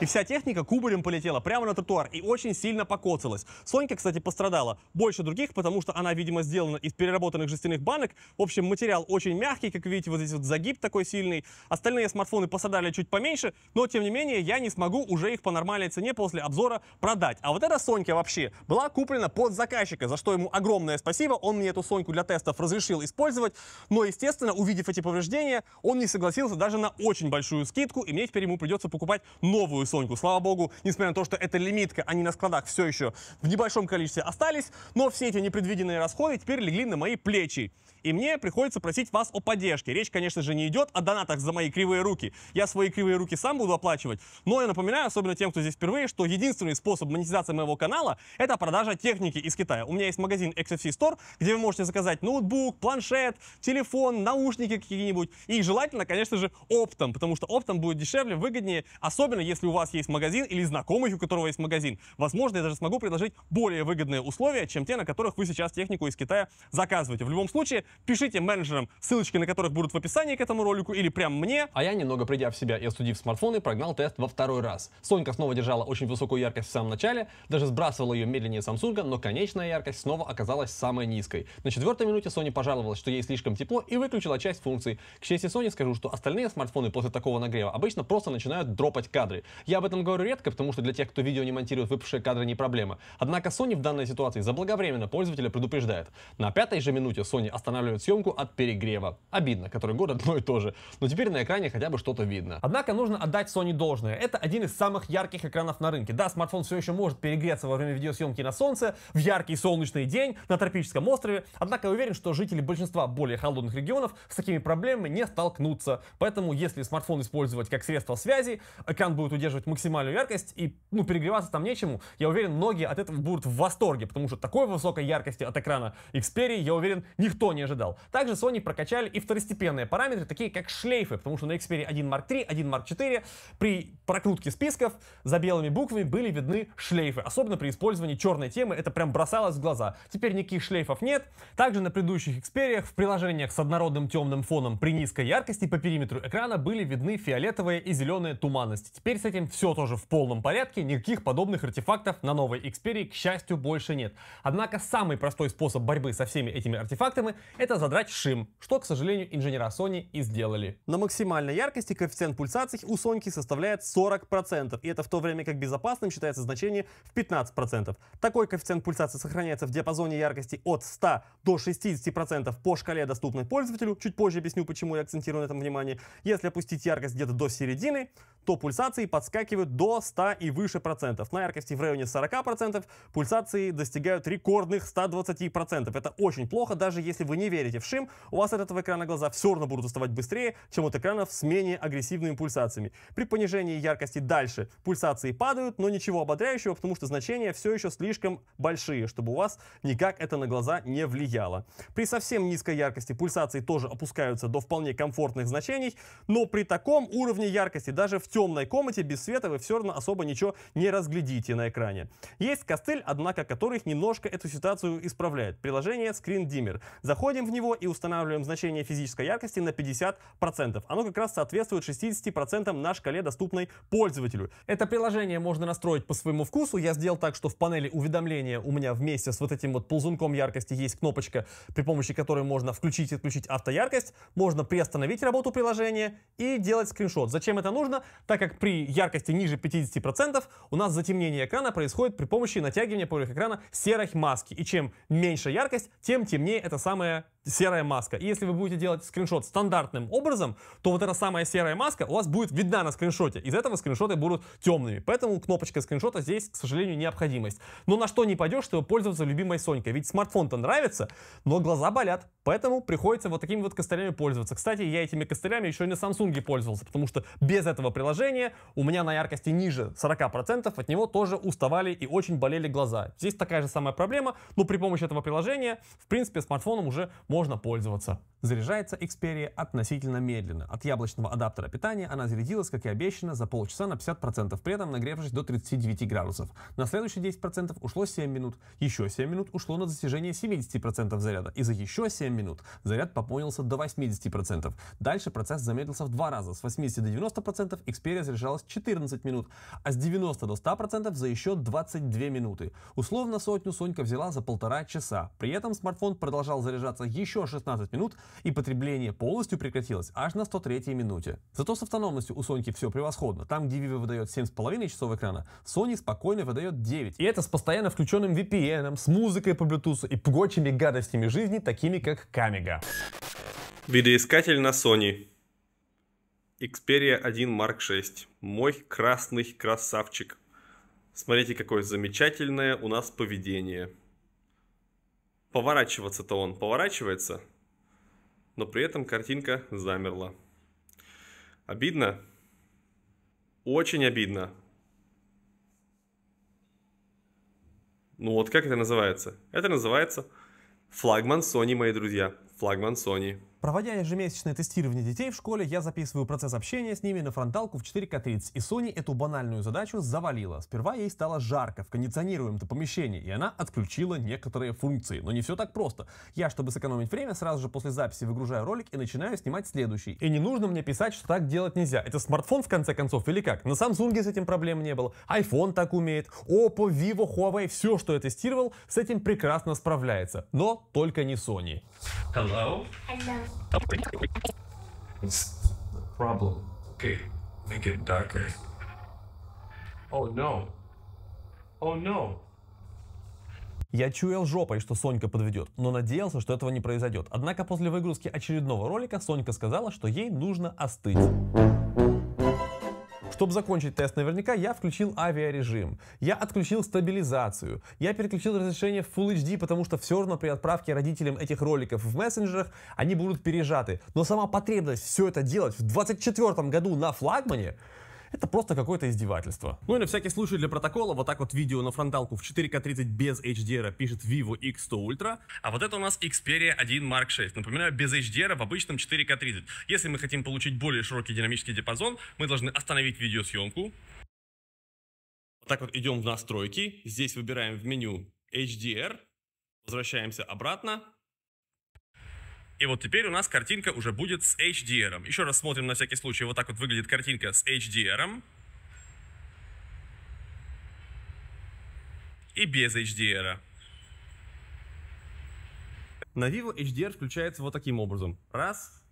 И вся техника кубарем полетела прямо на тротуар и очень сильно покоцалась. Сонька, кстати, пострадала больше других, потому что она, видимо, сделана из переработанных жестяных банок. В общем, материал очень мягкий, как видите, вот здесь вот загиб такой сильный. Остальные смартфоны пострадали чуть поменьше, но, тем не менее, я не смогу уже их по нормальной цене после обзора продать. А вот эта Сонька вообще была куплена под заказчика, за что ему огромное спасибо. Он мне эту Соньку для тестов разрешил использовать, но, естественно, увидев эти повреждения, он не согласился даже на очень большую скидку, и мне теперь ему придется покупать новую Соньку. Слава богу, несмотря на то, что это лимитка, они на складах все еще в небольшом количестве остались, но все эти непредвиденные расходы теперь легли на мои плечи и мне приходится просить вас о поддержке. Речь, конечно же, не идет о донатах за мои кривые руки. Я свои кривые руки сам буду оплачивать. Но я напоминаю, особенно тем, кто здесь впервые, что единственный способ монетизации моего канала – это продажа техники из Китая. У меня есть магазин XFC Store, где вы можете заказать ноутбук, планшет, телефон, наушники какие-нибудь. И желательно, конечно же, оптом, потому что оптом будет дешевле, выгоднее, особенно если у вас есть магазин или знакомый, у которого есть магазин. Возможно, я даже смогу предложить более выгодные условия, чем те, на которых вы сейчас технику из Китая заказываете. В любом случае, пишите менеджерам, ссылочки на которых будут в описании к этому ролику или прям мне. А я, немного придя в себя и остудив смартфоны, прогнал тест во второй раз. Сонька снова держала очень высокую яркость в самом начале, даже сбрасывала ее медленнее Samsung, но конечная яркость снова оказалась самой низкой. На четвертой минуте Sony пожаловалась, что ей слишком тепло и выключила часть функций. К счастью Sony скажу, что остальные смартфоны после такого нагрева обычно просто начинают дропать кадры. Я об этом говорю редко, потому что для тех, кто видео не монтирует, выпавшие кадры не проблема. Однако Sony в данной ситуации заблаговременно пользователя предупреждает. На пятой же минуте Sony останавливается останавливает съемку от перегрева. Обидно, который год одно и то же. Но теперь на экране хотя бы что-то видно. Однако нужно отдать Sony должное. Это один из самых ярких экранов на рынке. Да, смартфон все еще может перегреться во время видеосъемки на солнце, в яркий солнечный день, на тропическом острове. Однако я уверен, что жители большинства более холодных регионов с такими проблемами не столкнутся. Поэтому, если смартфон использовать как средство связи, экран будет удерживать максимальную яркость и ну, перегреваться там нечему. Я уверен, многие от этого будут в восторге, потому что такой высокой яркости от экрана Xperia, я уверен, никто не ожидал. Также Sony прокачали и второстепенные параметры, такие как шлейфы, потому что на Xperia 1 Mark 3, 1 Mark 4 при прокрутке списков за белыми буквами были видны шлейфы, особенно при использовании черной темы, это прям бросалось в глаза. Теперь никаких шлейфов нет. Также на предыдущих Xperia в приложениях с однородным темным фоном при низкой яркости по периметру экрана были видны фиолетовые и зеленые туманности. Теперь с этим все тоже в полном порядке, никаких подобных артефактов на новой Xperia, к счастью, больше нет. Однако самый простой способ борьбы со всеми этими артефактами это задрать шим, что, к сожалению, инженера Sony и сделали. На максимальной яркости коэффициент пульсаций у Sony составляет 40%, и это в то время как безопасным считается значение в 15%. Такой коэффициент пульсации сохраняется в диапазоне яркости от 100 до 60% по шкале, доступной пользователю, чуть позже объясню, почему я акцентирую на этом внимание. Если опустить яркость где-то до середины, то пульсации подскакивают до 100 и выше процентов. На яркости в районе 40% пульсации достигают рекордных 120%. Это очень плохо, даже если вы не верите в шим, у вас от этого экрана глаза все равно будут уставать быстрее, чем от экранов с менее агрессивными пульсациями. При понижении яркости дальше пульсации падают, но ничего ободряющего, потому что значения все еще слишком большие, чтобы у вас никак это на глаза не влияло. При совсем низкой яркости пульсации тоже опускаются до вполне комфортных значений, но при таком уровне яркости даже в темной комнате без света вы все равно особо ничего не разглядите на экране. Есть костыль, однако который немножко эту ситуацию исправляет. Приложение Screen Dimmer. Заходим заходим в него и устанавливаем значение физической яркости на 50%. Оно как раз соответствует 60% на шкале, доступной пользователю. Это приложение можно настроить по своему вкусу. Я сделал так, что в панели уведомления у меня вместе с вот этим вот ползунком яркости есть кнопочка, при помощи которой можно включить и отключить автояркость. Можно приостановить работу приложения и делать скриншот. Зачем это нужно? Так как при яркости ниже 50% у нас затемнение экрана происходит при помощи натягивания поверх экрана серой маски. И чем меньше яркость, тем темнее эта самая серая маска. И если вы будете делать скриншот стандартным образом, то вот эта самая серая маска у вас будет видна на скриншоте. Из этого скриншоты будут темными. Поэтому кнопочка скриншота здесь, к сожалению, необходимость. Но на что не пойдешь, чтобы пользоваться любимой Сонькой. Ведь смартфон-то нравится, но глаза болят. Поэтому приходится вот такими вот костылями пользоваться. Кстати, я этими костылями еще и на Samsung пользовался, потому что без этого приложения у меня на яркости ниже 40%, от него тоже уставали и очень болели глаза. Здесь такая же самая проблема, но при помощи этого приложения, в принципе, смартфоном уже можно пользоваться. Заряжается Xperia относительно медленно. От яблочного адаптера питания она зарядилась, как и обещано, за полчаса на 50%, при этом нагревшись до 39 градусов. На следующие 10% ушло 7 минут, еще 7 минут ушло на достижение 70% заряда, и за еще 7 минут заряд пополнился до 80%. Дальше процесс замедлился в два раза, с 80 до 90% Xperia заряжалась 14 минут, а с 90 до 100% за еще 22 минуты. Условно сотню Сонька взяла за полтора часа. При этом смартфон продолжал заряжаться продержаться еще 16 минут, и потребление полностью прекратилось аж на 103 минуте. Зато с автономностью у Sony все превосходно. Там, где Vivo выдает 7,5 часов экрана, Sony спокойно выдает 9. И это с постоянно включенным VPN, с музыкой по Bluetooth и прочими гадостями жизни, такими как Камега. Видоискатель на Sony. Xperia 1 Mark 6. Мой красный красавчик. Смотрите, какое замечательное у нас поведение. Поворачиваться-то он поворачивается, но при этом картинка замерла. Обидно. Очень обидно. Ну вот как это называется? Это называется флагман Sony, мои друзья. Флагман Sony. Проводя ежемесячное тестирование детей в школе, я записываю процесс общения с ними на фронталку в 4К30, и Sony эту банальную задачу завалила. Сперва ей стало жарко в кондиционируемом-то помещении, и она отключила некоторые функции. Но не все так просто. Я, чтобы сэкономить время, сразу же после записи выгружаю ролик и начинаю снимать следующий. И не нужно мне писать, что так делать нельзя. Это смартфон, в конце концов, или как? На Samsung с этим проблем не было, iPhone так умеет, Oppo, Vivo, Huawei, все, что я тестировал, с этим прекрасно справляется. Но только не Sony. Hello? Hello. It's the problem. Okay, make it darker. Oh no. Oh no. Я чуял жопой, что Сонька подведет, но надеялся, что этого не произойдет. Однако после выгрузки очередного ролика Сонька сказала, что ей нужно остыть. Чтобы закончить тест наверняка, я включил авиарежим, я отключил стабилизацию, я переключил разрешение в Full HD, потому что все равно при отправке родителям этих роликов в мессенджерах они будут пережаты. Но сама потребность все это делать в 24 году на флагмане, это просто какое-то издевательство. Ну и на всякий случай для протокола вот так вот видео на фронталку в 4К 30 без HDR пишет Vivo X100 Ultra, а вот это у нас Xperia 1 Mark 6. Напоминаю, без HDR в обычном 4К 30. Если мы хотим получить более широкий динамический диапазон, мы должны остановить видеосъемку. Вот так вот идем в настройки, здесь выбираем в меню HDR, возвращаемся обратно, и вот теперь у нас картинка уже будет с HDR. ом Еще раз смотрим на всякий случай. Вот так вот выглядит картинка с HDR. ом И без HDR. а На Vivo HDR включается вот таким образом. Раз,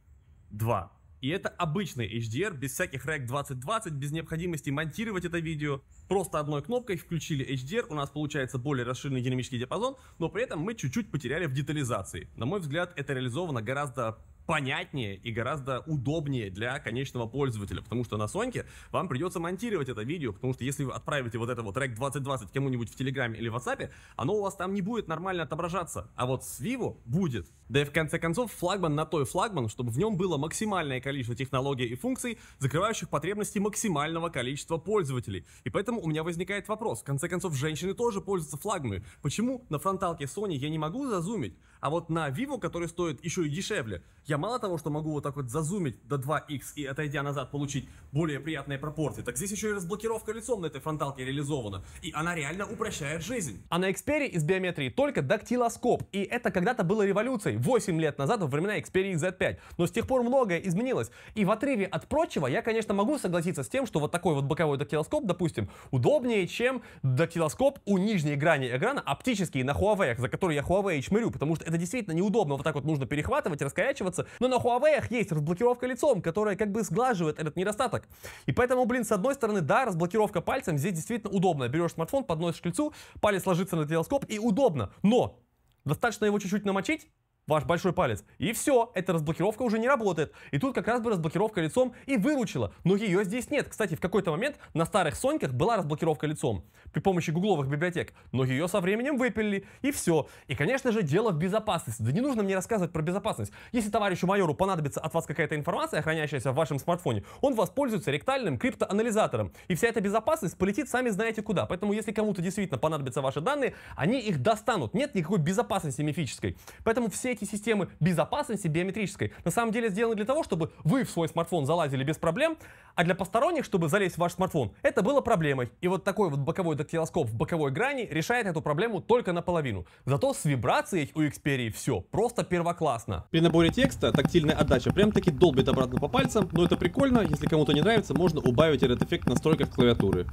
два. И это обычный HDR, без всяких REC 2020, без необходимости монтировать это видео. Просто одной кнопкой включили HDR, у нас получается более расширенный динамический диапазон, но при этом мы чуть-чуть потеряли в детализации. На мой взгляд, это реализовано гораздо понятнее и гораздо удобнее для конечного пользователя, потому что на Sony вам придется монтировать это видео, потому что если вы отправите вот это вот трек 2020 кому-нибудь в Телеграме или в WhatsApp, оно у вас там не будет нормально отображаться, а вот с Vivo будет. Да и в конце концов флагман на той флагман, чтобы в нем было максимальное количество технологий и функций, закрывающих потребности максимального количества пользователей. И поэтому у меня возникает вопрос, в конце концов женщины тоже пользуются флагманами, почему на фронталке Sony я не могу зазумить, а вот на Vivo, который стоит еще и дешевле, я мало того, что могу вот так вот зазумить до 2x и отойдя назад получить более приятные пропорции, так здесь еще и разблокировка лицом на этой фронталке реализована. И она реально упрощает жизнь. А на Xperia из биометрии только дактилоскоп. И это когда-то было революцией 8 лет назад во времена Xperia Z5. Но с тех пор многое изменилось. И в отрыве от прочего я, конечно, могу согласиться с тем, что вот такой вот боковой дактилоскоп, допустим, удобнее, чем дактилоскоп у нижней грани экрана оптический на Huawei, за который я Huawei чмырю, потому что это это действительно неудобно, вот так вот нужно перехватывать, раскорячиваться, но на Huawei есть разблокировка лицом, которая как бы сглаживает этот недостаток. И поэтому, блин, с одной стороны, да, разблокировка пальцем здесь действительно удобно. Берешь смартфон, подносишь к лицу, палец ложится на телескоп и удобно, но достаточно его чуть-чуть намочить, ваш большой палец. И все, эта разблокировка уже не работает. И тут как раз бы разблокировка лицом и выручила, но ее здесь нет. Кстати, в какой-то момент на старых Соньках была разблокировка лицом при помощи гугловых библиотек, но ее со временем выпили, и все. И, конечно же, дело в безопасности. Да не нужно мне рассказывать про безопасность. Если товарищу майору понадобится от вас какая-то информация, хранящаяся в вашем смартфоне, он воспользуется ректальным криптоанализатором, и вся эта безопасность полетит сами знаете куда. Поэтому, если кому-то действительно понадобятся ваши данные, они их достанут. Нет никакой безопасности мифической. Поэтому все эти системы безопасности биометрической на самом деле сделаны для того, чтобы вы в свой смартфон залазили без проблем, а для посторонних, чтобы залезть в ваш смартфон, это было проблемой. И вот такой вот боковой этот телескоп в боковой грани решает эту проблему только наполовину. Зато с вибрацией у Xperia все просто первоклассно. При наборе текста тактильная отдача прям-таки долбит обратно по пальцам, но это прикольно, если кому-то не нравится, можно убавить этот эффект в настройках клавиатуры.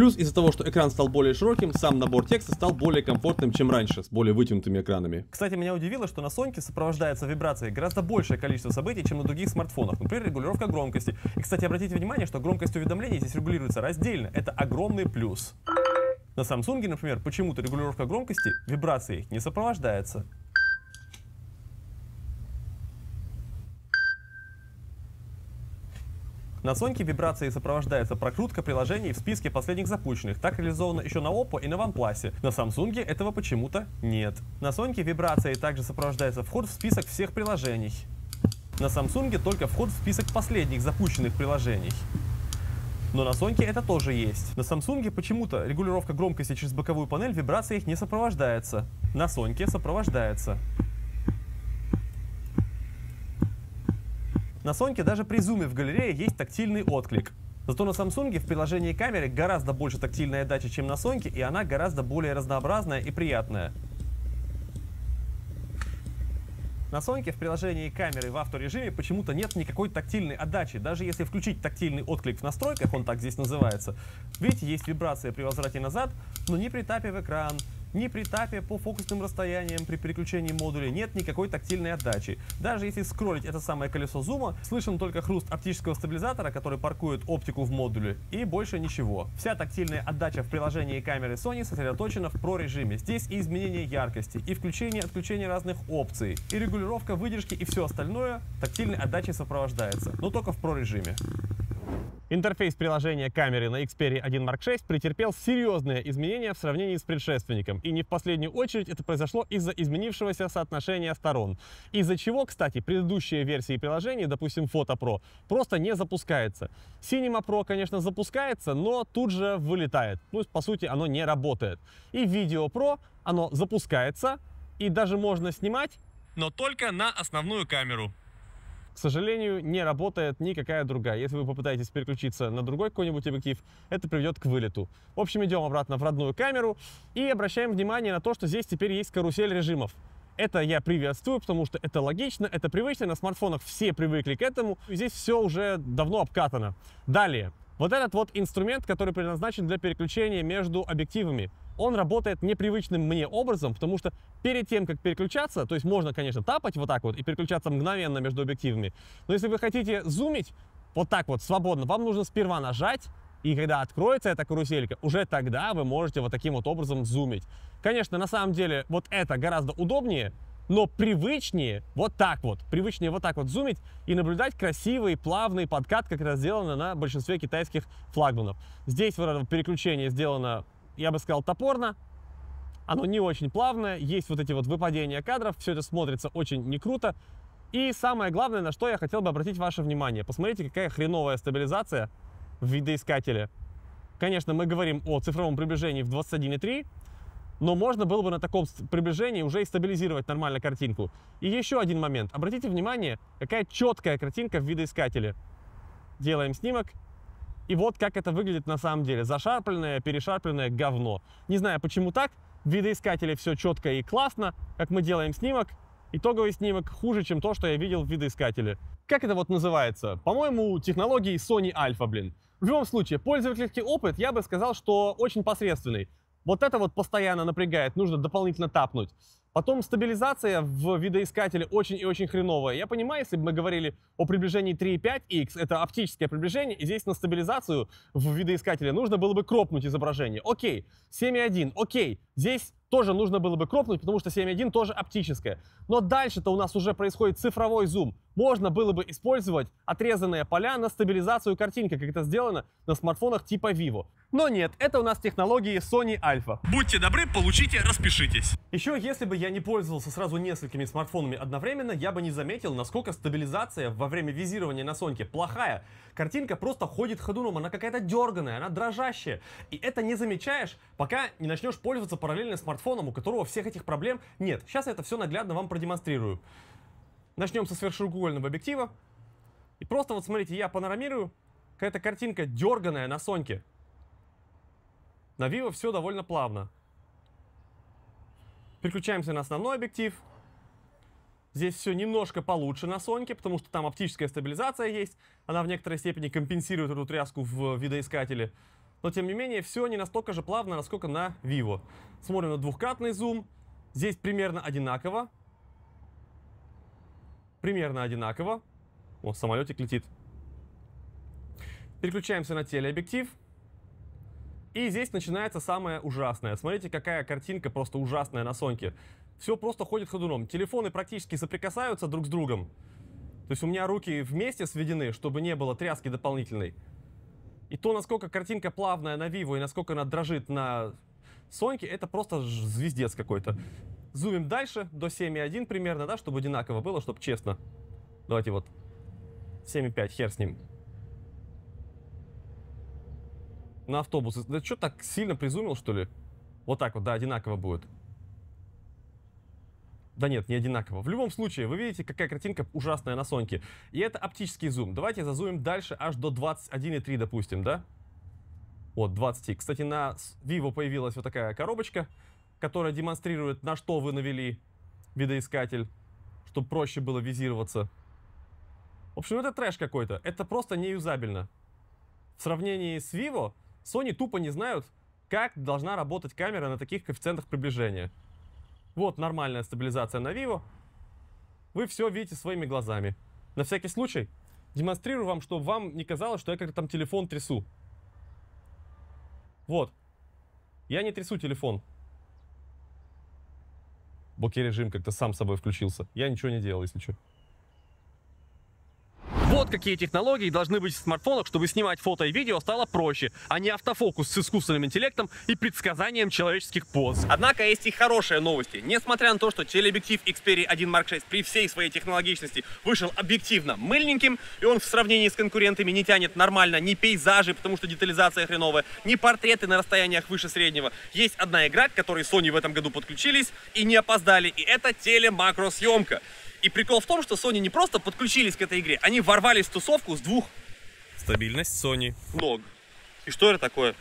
Плюс из-за того, что экран стал более широким, сам набор текста стал более комфортным, чем раньше, с более вытянутыми экранами. Кстати, меня удивило, что на Соньке сопровождается вибрацией гораздо большее количество событий, чем на других смартфонах. Например, регулировка громкости. И, кстати, обратите внимание, что громкость уведомлений здесь регулируется раздельно. Это огромный плюс. На Samsung, например, почему-то регулировка громкости вибрации не сопровождается. На Соньке вибрации сопровождается прокрутка приложений в списке последних запущенных. Так реализовано еще на Oppo и на OnePlus. На Samsung этого почему-то нет. На Соньке вибрации также сопровождается вход в список всех приложений. На Samsung только вход в список последних запущенных приложений. Но на Соньке это тоже есть. На Самсунге почему-то регулировка громкости через боковую панель вибрации их не сопровождается. На Соньке сопровождается. На Соньке даже при зуме в галерее есть тактильный отклик. Зато на Samsung в приложении камеры гораздо больше тактильная дача, чем на Соньке, и она гораздо более разнообразная и приятная. На Соньке в приложении камеры в авторежиме почему-то нет никакой тактильной отдачи. Даже если включить тактильный отклик в настройках, он так здесь называется, видите, есть вибрация при возврате назад, но не при тапе в экран, ни при тапе по фокусным расстояниям при переключении модуля нет никакой тактильной отдачи. Даже если скроллить это самое колесо зума, слышен только хруст оптического стабилизатора, который паркует оптику в модуле, и больше ничего. Вся тактильная отдача в приложении камеры Sony сосредоточена в Pro режиме. Здесь и изменение яркости, и включение-отключение разных опций, и регулировка выдержки, и все остальное тактильной отдачей сопровождается, но только в Pro режиме. Интерфейс приложения камеры на Xperia 1 Mark VI претерпел серьезные изменения в сравнении с предшественником, и не в последнюю очередь это произошло из-за изменившегося соотношения сторон, из-за чего, кстати, предыдущие версии приложений, допустим, Photo Pro, просто не запускается. Cinema Pro, конечно, запускается, но тут же вылетает, ну, по сути, оно не работает. И Video Pro, оно запускается, и даже можно снимать, но только на основную камеру к сожалению, не работает никакая другая. Если вы попытаетесь переключиться на другой какой-нибудь объектив, это приведет к вылету. В общем, идем обратно в родную камеру и обращаем внимание на то, что здесь теперь есть карусель режимов. Это я приветствую, потому что это логично, это привычно, на смартфонах все привыкли к этому. Здесь все уже давно обкатано. Далее, вот этот вот инструмент, который предназначен для переключения между объективами, он работает непривычным мне образом, потому что перед тем, как переключаться, то есть можно, конечно, тапать вот так вот и переключаться мгновенно между объективами, но если вы хотите зумить вот так вот свободно, вам нужно сперва нажать, и когда откроется эта каруселька, уже тогда вы можете вот таким вот образом зумить. Конечно, на самом деле вот это гораздо удобнее, но привычнее вот так вот, привычнее вот так вот зумить и наблюдать красивый плавный подкат, как это сделано на большинстве китайских флагманов. Здесь вот переключение сделано, я бы сказал, топорно, оно не очень плавное, есть вот эти вот выпадения кадров, все это смотрится очень не круто. И самое главное, на что я хотел бы обратить ваше внимание, посмотрите, какая хреновая стабилизация в видоискателе. Конечно, мы говорим о цифровом приближении в 21.3, но можно было бы на таком приближении уже и стабилизировать нормально картинку. И еще один момент. Обратите внимание, какая четкая картинка в видоискателе. Делаем снимок, и вот как это выглядит на самом деле. Зашарпленное, перешарпленное говно. Не знаю, почему так. В видоискателе все четко и классно. Как мы делаем снимок, итоговый снимок хуже, чем то, что я видел в видоискателе. Как это вот называется? По-моему, технологии Sony Alpha, блин. В любом случае, пользовательский опыт, я бы сказал, что очень посредственный. Вот это вот постоянно напрягает, нужно дополнительно тапнуть. Потом стабилизация в видоискателе очень и очень хреновая. Я понимаю, если бы мы говорили о приближении 3.5x, это оптическое приближение, и здесь на стабилизацию в видоискателе нужно было бы кропнуть изображение. Окей, 7.1, окей, здесь тоже нужно было бы кропнуть, потому что 7.1 тоже оптическое. Но дальше-то у нас уже происходит цифровой зум. Можно было бы использовать отрезанные поля на стабилизацию картинки, как это сделано на смартфонах типа Vivo. Но нет, это у нас технологии Sony Alpha. Будьте добры, получите, распишитесь. Еще если бы я не пользовался сразу несколькими смартфонами одновременно, я бы не заметил, насколько стабилизация во время визирования на Sony плохая. Картинка просто ходит ходуном, она какая-то дерганая, она дрожащая. И это не замечаешь, пока не начнешь пользоваться параллельно смартфоном смартфоном, у которого всех этих проблем нет. Сейчас я это все наглядно вам продемонстрирую. Начнем со свершиугольного объектива. И просто вот смотрите, я панорамирую. Какая-то картинка дерганая на Соньке. На Vivo все довольно плавно. Переключаемся на основной объектив. Здесь все немножко получше на Соньке, потому что там оптическая стабилизация есть. Она в некоторой степени компенсирует эту тряску в видоискателе но тем не менее все не настолько же плавно, насколько на Vivo. Смотрим на двухкратный зум, здесь примерно одинаково, примерно одинаково. О, самолетик летит. Переключаемся на телеобъектив. И здесь начинается самое ужасное. Смотрите, какая картинка просто ужасная на Соньке. Все просто ходит ходуном. Телефоны практически соприкасаются друг с другом. То есть у меня руки вместе сведены, чтобы не было тряски дополнительной. И то, насколько картинка плавная на Vivo и насколько она дрожит на Соньке, это просто звездец какой-то. Зумим дальше, до 7.1 примерно, да, чтобы одинаково было, чтобы честно. Давайте вот 7.5, хер с ним. На автобус. Да что так сильно призумил, что ли? Вот так вот, да, одинаково будет. Да нет, не одинаково. В любом случае, вы видите, какая картинка ужасная на Соньке. И это оптический зум. Давайте зазумим дальше аж до 21,3, допустим, да? Вот, 20. Кстати, на Vivo появилась вот такая коробочка, которая демонстрирует, на что вы навели видоискатель, чтобы проще было визироваться. В общем, это трэш какой-то. Это просто неюзабельно. В сравнении с Vivo, Sony тупо не знают, как должна работать камера на таких коэффициентах приближения. Вот нормальная стабилизация на Vivo. Вы все видите своими глазами. На всякий случай демонстрирую вам, чтобы вам не казалось, что я как-то там телефон трясу. Вот. Я не трясу телефон. Боке режим как-то сам собой включился. Я ничего не делал, если что. Вот какие технологии должны быть в смартфонах, чтобы снимать фото и видео стало проще, а не автофокус с искусственным интеллектом и предсказанием человеческих поз. Однако есть и хорошие новости. Несмотря на то, что телеобъектив Xperia 1 Mark 6 при всей своей технологичности вышел объективно мыльненьким, и он в сравнении с конкурентами не тянет нормально ни пейзажи, потому что детализация хреновая, ни портреты на расстояниях выше среднего. Есть одна игра, к которой Sony в этом году подключились и не опоздали, и это телемакросъемка. И прикол в том, что Sony не просто подключились к этой игре, они ворвались в тусовку с двух... Стабильность Sony. Ног. И что это такое?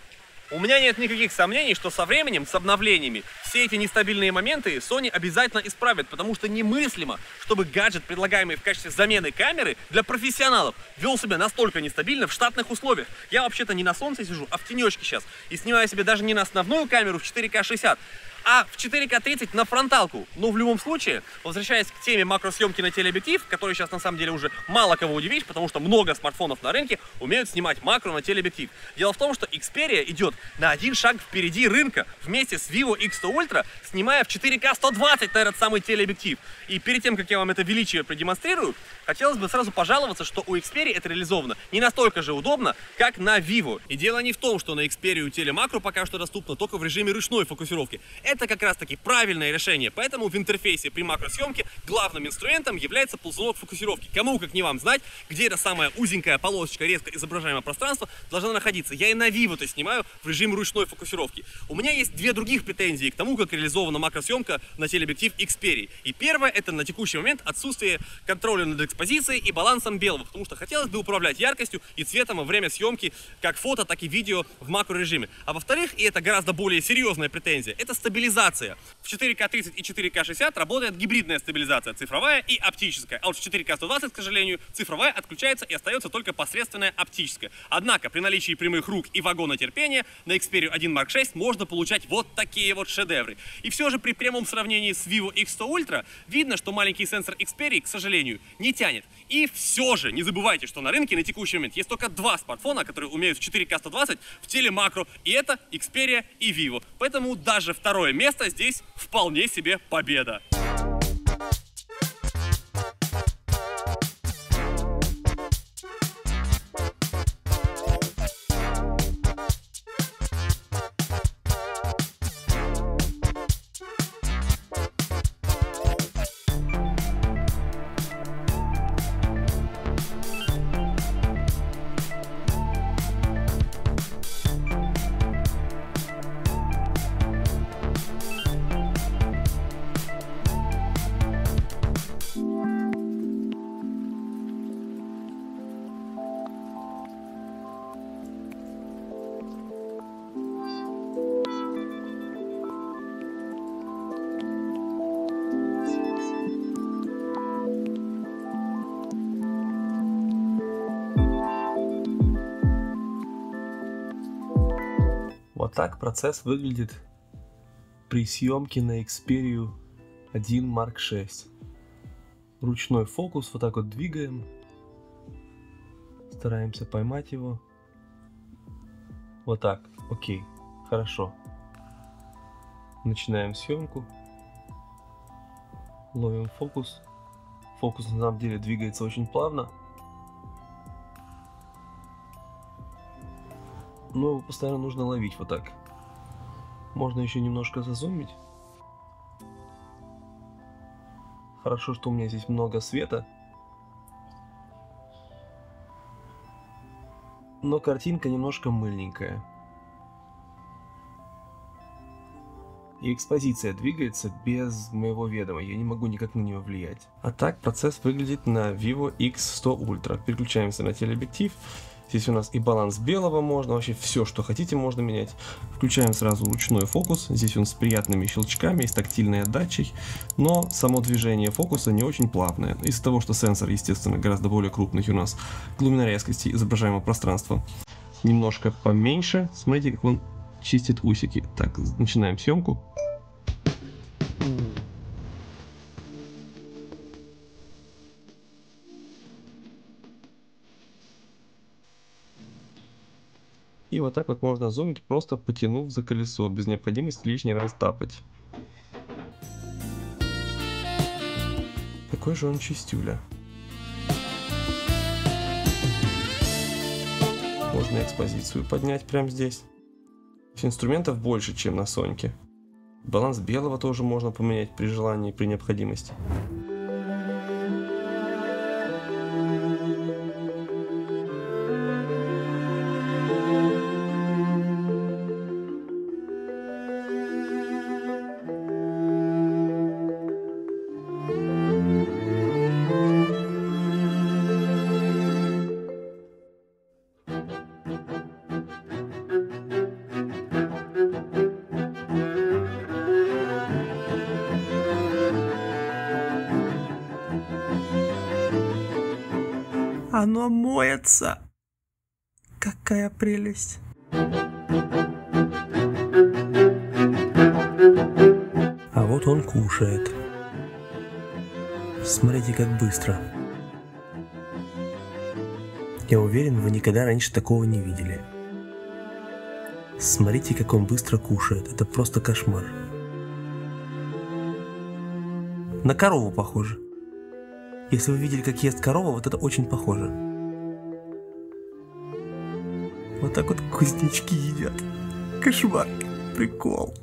У меня нет никаких сомнений, что со временем, с обновлениями, все эти нестабильные моменты Sony обязательно исправят, потому что немыслимо, чтобы гаджет, предлагаемый в качестве замены камеры для профессионалов, вел себя настолько нестабильно в штатных условиях. Я вообще-то не на солнце сижу, а в тенечке сейчас, и снимаю себе даже не на основную камеру в 4К 60, а в 4К30 на фронталку. Но ну, в любом случае, возвращаясь к теме макросъемки на телеобъектив, который сейчас на самом деле уже мало кого удивишь, потому что много смартфонов на рынке умеют снимать макро на телеобъектив. Дело в том, что Xperia идет на один шаг впереди рынка вместе с Vivo X100 Ultra, снимая в 4К 120 на этот самый телеобъектив. И перед тем, как я вам это величие продемонстрирую, хотелось бы сразу пожаловаться, что у Xperia это реализовано не настолько же удобно, как на Vivo. И дело не в том, что на Xperia телемакро пока что доступно только в режиме ручной фокусировки. Это это как раз таки правильное решение. Поэтому в интерфейсе при макросъемке главным инструментом является ползунок фокусировки. Кому как не вам знать, где эта самая узенькая полосочка резко изображаемого пространства должна находиться. Я и на Vivo то снимаю в режим ручной фокусировки. У меня есть две других претензии к тому, как реализована макросъемка на телеобъектив Xperia. И первое это на текущий момент отсутствие контроля над экспозицией и балансом белого, потому что хотелось бы управлять яркостью и цветом во время съемки как фото, так и видео в макрорежиме. А во-вторых, и это гораздо более серьезная претензия, это стабилизация стабилизация. В 4К30 и 4К60 работает гибридная стабилизация, цифровая и оптическая. А вот в 4К120, к сожалению, цифровая отключается и остается только посредственная оптическая. Однако при наличии прямых рук и вагона терпения на Xperia 1 Mark 6 можно получать вот такие вот шедевры. И все же при прямом сравнении с Vivo X100 Ultra видно, что маленький сенсор Xperia, к сожалению, не тянет. И все же, не забывайте, что на рынке на текущий момент есть только два смартфона, которые умеют в 4К 120 в телемакро, и это Xperia и Vivo. Поэтому даже второе место здесь вполне себе победа. процесс выглядит при съемке на Xperia 1 Mark 6. Ручной фокус, вот так вот двигаем. Стараемся поймать его. Вот так, окей, хорошо. Начинаем съемку. Ловим фокус. Фокус на самом деле двигается очень плавно. Но его постоянно нужно ловить вот так. Можно еще немножко зазумить. Хорошо, что у меня здесь много света. Но картинка немножко мыльненькая. И экспозиция двигается без моего ведома, я не могу никак на нее влиять. А так процесс выглядит на Vivo X100 Ultra. Переключаемся на телеобъектив. Здесь у нас и баланс белого можно, вообще все, что хотите, можно менять. Включаем сразу ручной фокус. Здесь он с приятными щелчками, с тактильной отдачей. Но само движение фокуса не очень плавное. Из-за того, что сенсор, естественно, гораздо более крупный у нас. Глубина резкости изображаемого пространства немножко поменьше. Смотрите, как он чистит усики. Так, начинаем съемку. И вот так вот можно зумить, просто потянув за колесо, без необходимости лишний раз тапать. Какой же он чистюля. Можно экспозицию поднять прямо здесь. Инструментов больше, чем на Соньке. Баланс белого тоже можно поменять при желании, при необходимости. прелесть. А вот он кушает. Смотрите, как быстро. Я уверен, вы никогда раньше такого не видели. Смотрите, как он быстро кушает. Это просто кошмар. На корову похоже. Если вы видели, как ест корова, вот это очень похоже. Вот так вот кузнечки едят. Кошмар. Прикол.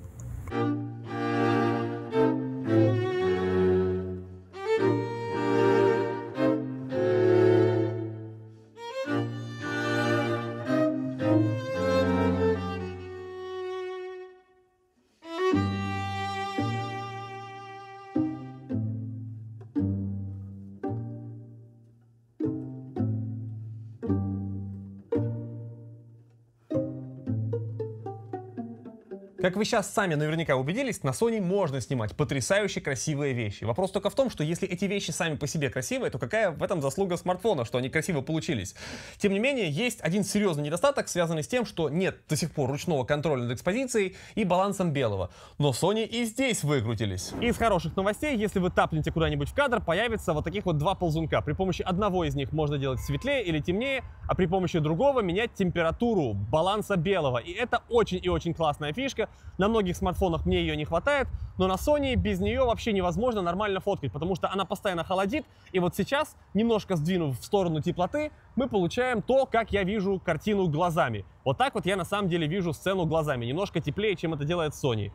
сейчас сами наверняка убедились, на Sony можно снимать потрясающе красивые вещи. Вопрос только в том, что если эти вещи сами по себе красивые, то какая в этом заслуга смартфона, что они красиво получились? Тем не менее, есть один серьезный недостаток, связанный с тем, что нет до сих пор ручного контроля над экспозицией и балансом белого. Но Sony и здесь выкрутились. Из хороших новостей, если вы тапнете куда-нибудь в кадр, появится вот таких вот два ползунка. При помощи одного из них можно делать светлее или темнее, а при помощи другого менять температуру баланса белого. И это очень и очень классная фишка. На многих смартфонах мне ее не хватает, но на Sony без нее вообще невозможно нормально фоткать, потому что она постоянно холодит. И вот сейчас, немножко сдвинув в сторону теплоты, мы получаем то, как я вижу картину глазами. Вот так вот я на самом деле вижу сцену глазами. Немножко теплее, чем это делает Sony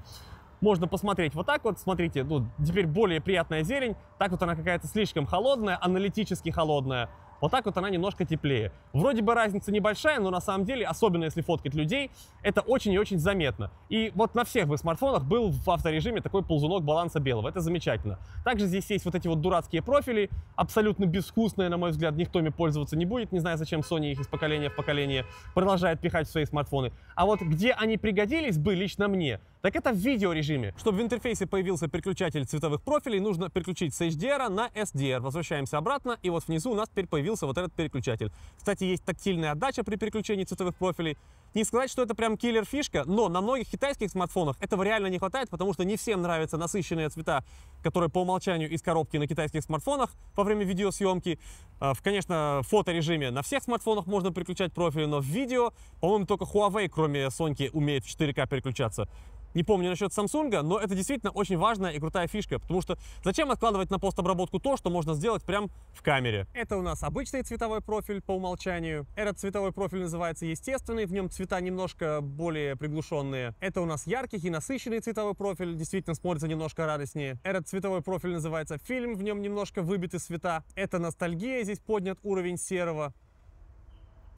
можно посмотреть вот так вот, смотрите, тут теперь более приятная зелень, так вот она какая-то слишком холодная, аналитически холодная, вот так вот она немножко теплее. Вроде бы разница небольшая, но на самом деле, особенно если фоткать людей, это очень и очень заметно. И вот на всех бы смартфонах был в авторежиме такой ползунок баланса белого. Это замечательно. Также здесь есть вот эти вот дурацкие профили, абсолютно безвкусные, на мой взгляд, никто ими пользоваться не будет. Не знаю, зачем Sony их из поколения в поколение продолжает пихать в свои смартфоны. А вот где они пригодились бы лично мне, так это в видеорежиме. Чтобы в интерфейсе появился переключатель цветовых профилей, нужно переключить с HDR на SDR. Возвращаемся обратно, и вот внизу у нас теперь появился вот этот переключатель. Кстати, есть тактильная отдача при переключении цветовых профилей. Не сказать, что это прям киллер фишка, но на многих китайских смартфонах этого реально не хватает, потому что не всем нравятся насыщенные цвета, которые по умолчанию из коробки на китайских смартфонах во время видеосъемки. А, в, конечно, фоторежиме на всех смартфонах можно переключать профили, но в видео, по-моему, только Huawei, кроме Sony, умеет в 4К переключаться. Не помню насчет Samsung, но это действительно очень важная и крутая фишка, потому что зачем откладывать на постобработку то, что можно сделать прямо в камере? Это у нас обычный цветовой профиль по умолчанию. Этот цветовой профиль называется естественный, в нем цвета немножко более приглушенные. Это у нас яркий и насыщенный цветовой профиль, действительно смотрится немножко радостнее. Этот цветовой профиль называется фильм, в нем немножко выбиты цвета. Это ностальгия, здесь поднят уровень серого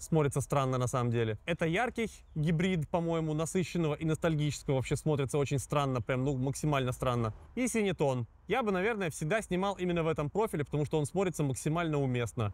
смотрится странно на самом деле. Это яркий гибрид, по-моему, насыщенного и ностальгического. Вообще смотрится очень странно, прям, ну, максимально странно. И синий тон. Я бы, наверное, всегда снимал именно в этом профиле, потому что он смотрится максимально уместно.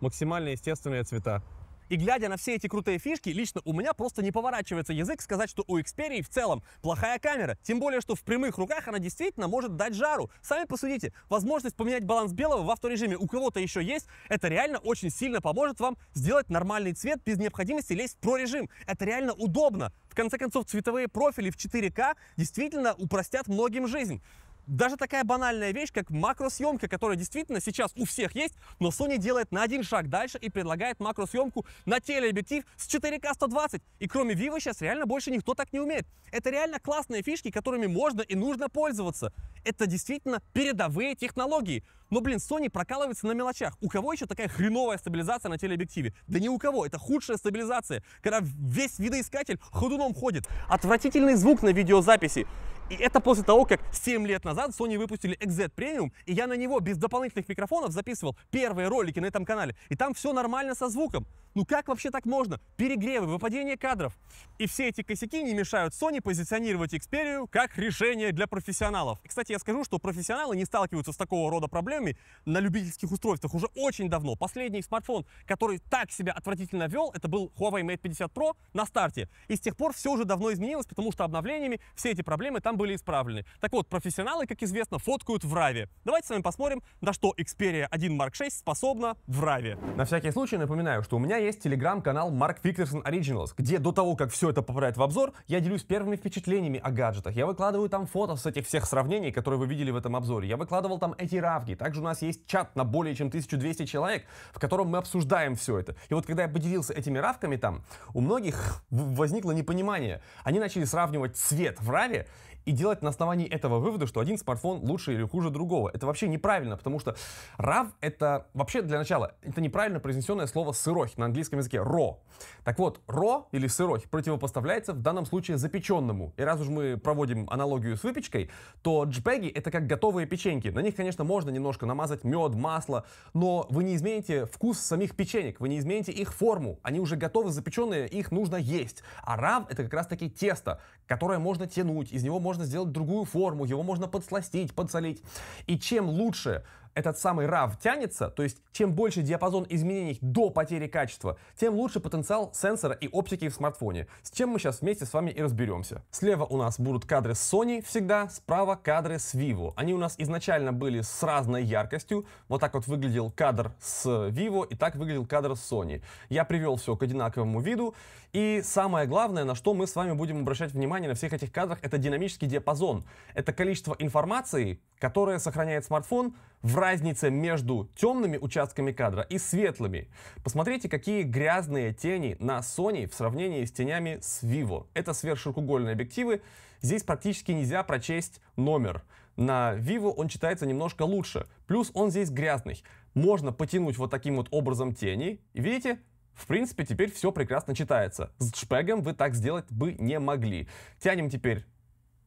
Максимально естественные цвета. И глядя на все эти крутые фишки, лично у меня просто не поворачивается язык сказать, что у Xperia в целом плохая камера. Тем более, что в прямых руках она действительно может дать жару. Сами посудите, возможность поменять баланс белого в авторежиме у кого-то еще есть. Это реально очень сильно поможет вам сделать нормальный цвет без необходимости лезть в прорежим. Это реально удобно. В конце концов, цветовые профили в 4К действительно упростят многим жизнь даже такая банальная вещь, как макросъемка, которая действительно сейчас у всех есть, но Sony делает на один шаг дальше и предлагает макросъемку на телеобъектив с 4К 120. И кроме Vivo сейчас реально больше никто так не умеет. Это реально классные фишки, которыми можно и нужно пользоваться. Это действительно передовые технологии. Но, блин, Sony прокалывается на мелочах. У кого еще такая хреновая стабилизация на телеобъективе? Да ни у кого, это худшая стабилизация, когда весь видоискатель ходуном ходит. Отвратительный звук на видеозаписи. И это после того, как 7 лет назад Sony выпустили XZ Premium, и я на него без дополнительных микрофонов записывал первые ролики на этом канале. И там все нормально со звуком. Ну как вообще так можно? Перегревы, выпадение кадров. И все эти косяки не мешают Sony позиционировать Xperia как решение для профессионалов. И, кстати, я скажу, что профессионалы не сталкиваются с такого рода проблемами на любительских устройствах уже очень давно. Последний смартфон, который так себя отвратительно вел, это был Huawei Mate 50 Pro на старте. И с тех пор все уже давно изменилось, потому что обновлениями все эти проблемы там были исправлены. Так вот, профессионалы, как известно, фоткают в раве. Давайте с вами посмотрим, на что Xperia 1 Mark 6 способна в раве. На всякий случай напоминаю, что у меня есть телеграм-канал Mark Victorson Originals, где до того, как все это попадает в обзор, я делюсь первыми впечатлениями о гаджетах. Я выкладываю там фото с этих всех сравнений, которые вы видели в этом обзоре. Я выкладывал там эти равки. Также у нас есть чат на более чем 1200 человек, в котором мы обсуждаем все это. И вот когда я поделился этими равками там, у многих возникло непонимание. Они начали сравнивать цвет в раве и делать на основании этого вывода, что один смартфон лучше или хуже другого. Это вообще неправильно, потому что RAV — это вообще для начала, это неправильно произнесенное слово сырой на английском языке raw. Так вот, raw или сырой противопоставляется в данном случае запеченному. И раз уж мы проводим аналогию с выпечкой, то джпеги — это как готовые печеньки. На них, конечно, можно немножко намазать мед, масло, но вы не измените вкус самих печенек, вы не измените их форму. Они уже готовы, запеченные, их нужно есть. А рав — это как раз-таки тесто, которое можно тянуть, из него можно сделать другую форму, его можно подсластить, подсолить. И чем лучше этот самый RAV тянется, то есть чем больше диапазон изменений до потери качества, тем лучше потенциал сенсора и оптики в смартфоне, с чем мы сейчас вместе с вами и разберемся. Слева у нас будут кадры с Sony всегда, справа кадры с Vivo. Они у нас изначально были с разной яркостью, вот так вот выглядел кадр с Vivo и так выглядел кадр с Sony. Я привел все к одинаковому виду, и самое главное, на что мы с вами будем обращать внимание на всех этих кадрах, это динамический диапазон. Это количество информации, которое сохраняет смартфон в разница между темными участками кадра и светлыми. Посмотрите, какие грязные тени на Sony в сравнении с тенями с Vivo. Это сверхширокоугольные объективы. Здесь практически нельзя прочесть номер. На Vivo он читается немножко лучше. Плюс он здесь грязный. Можно потянуть вот таким вот образом тени. И видите, в принципе, теперь все прекрасно читается. С шпегом вы так сделать бы не могли. Тянем теперь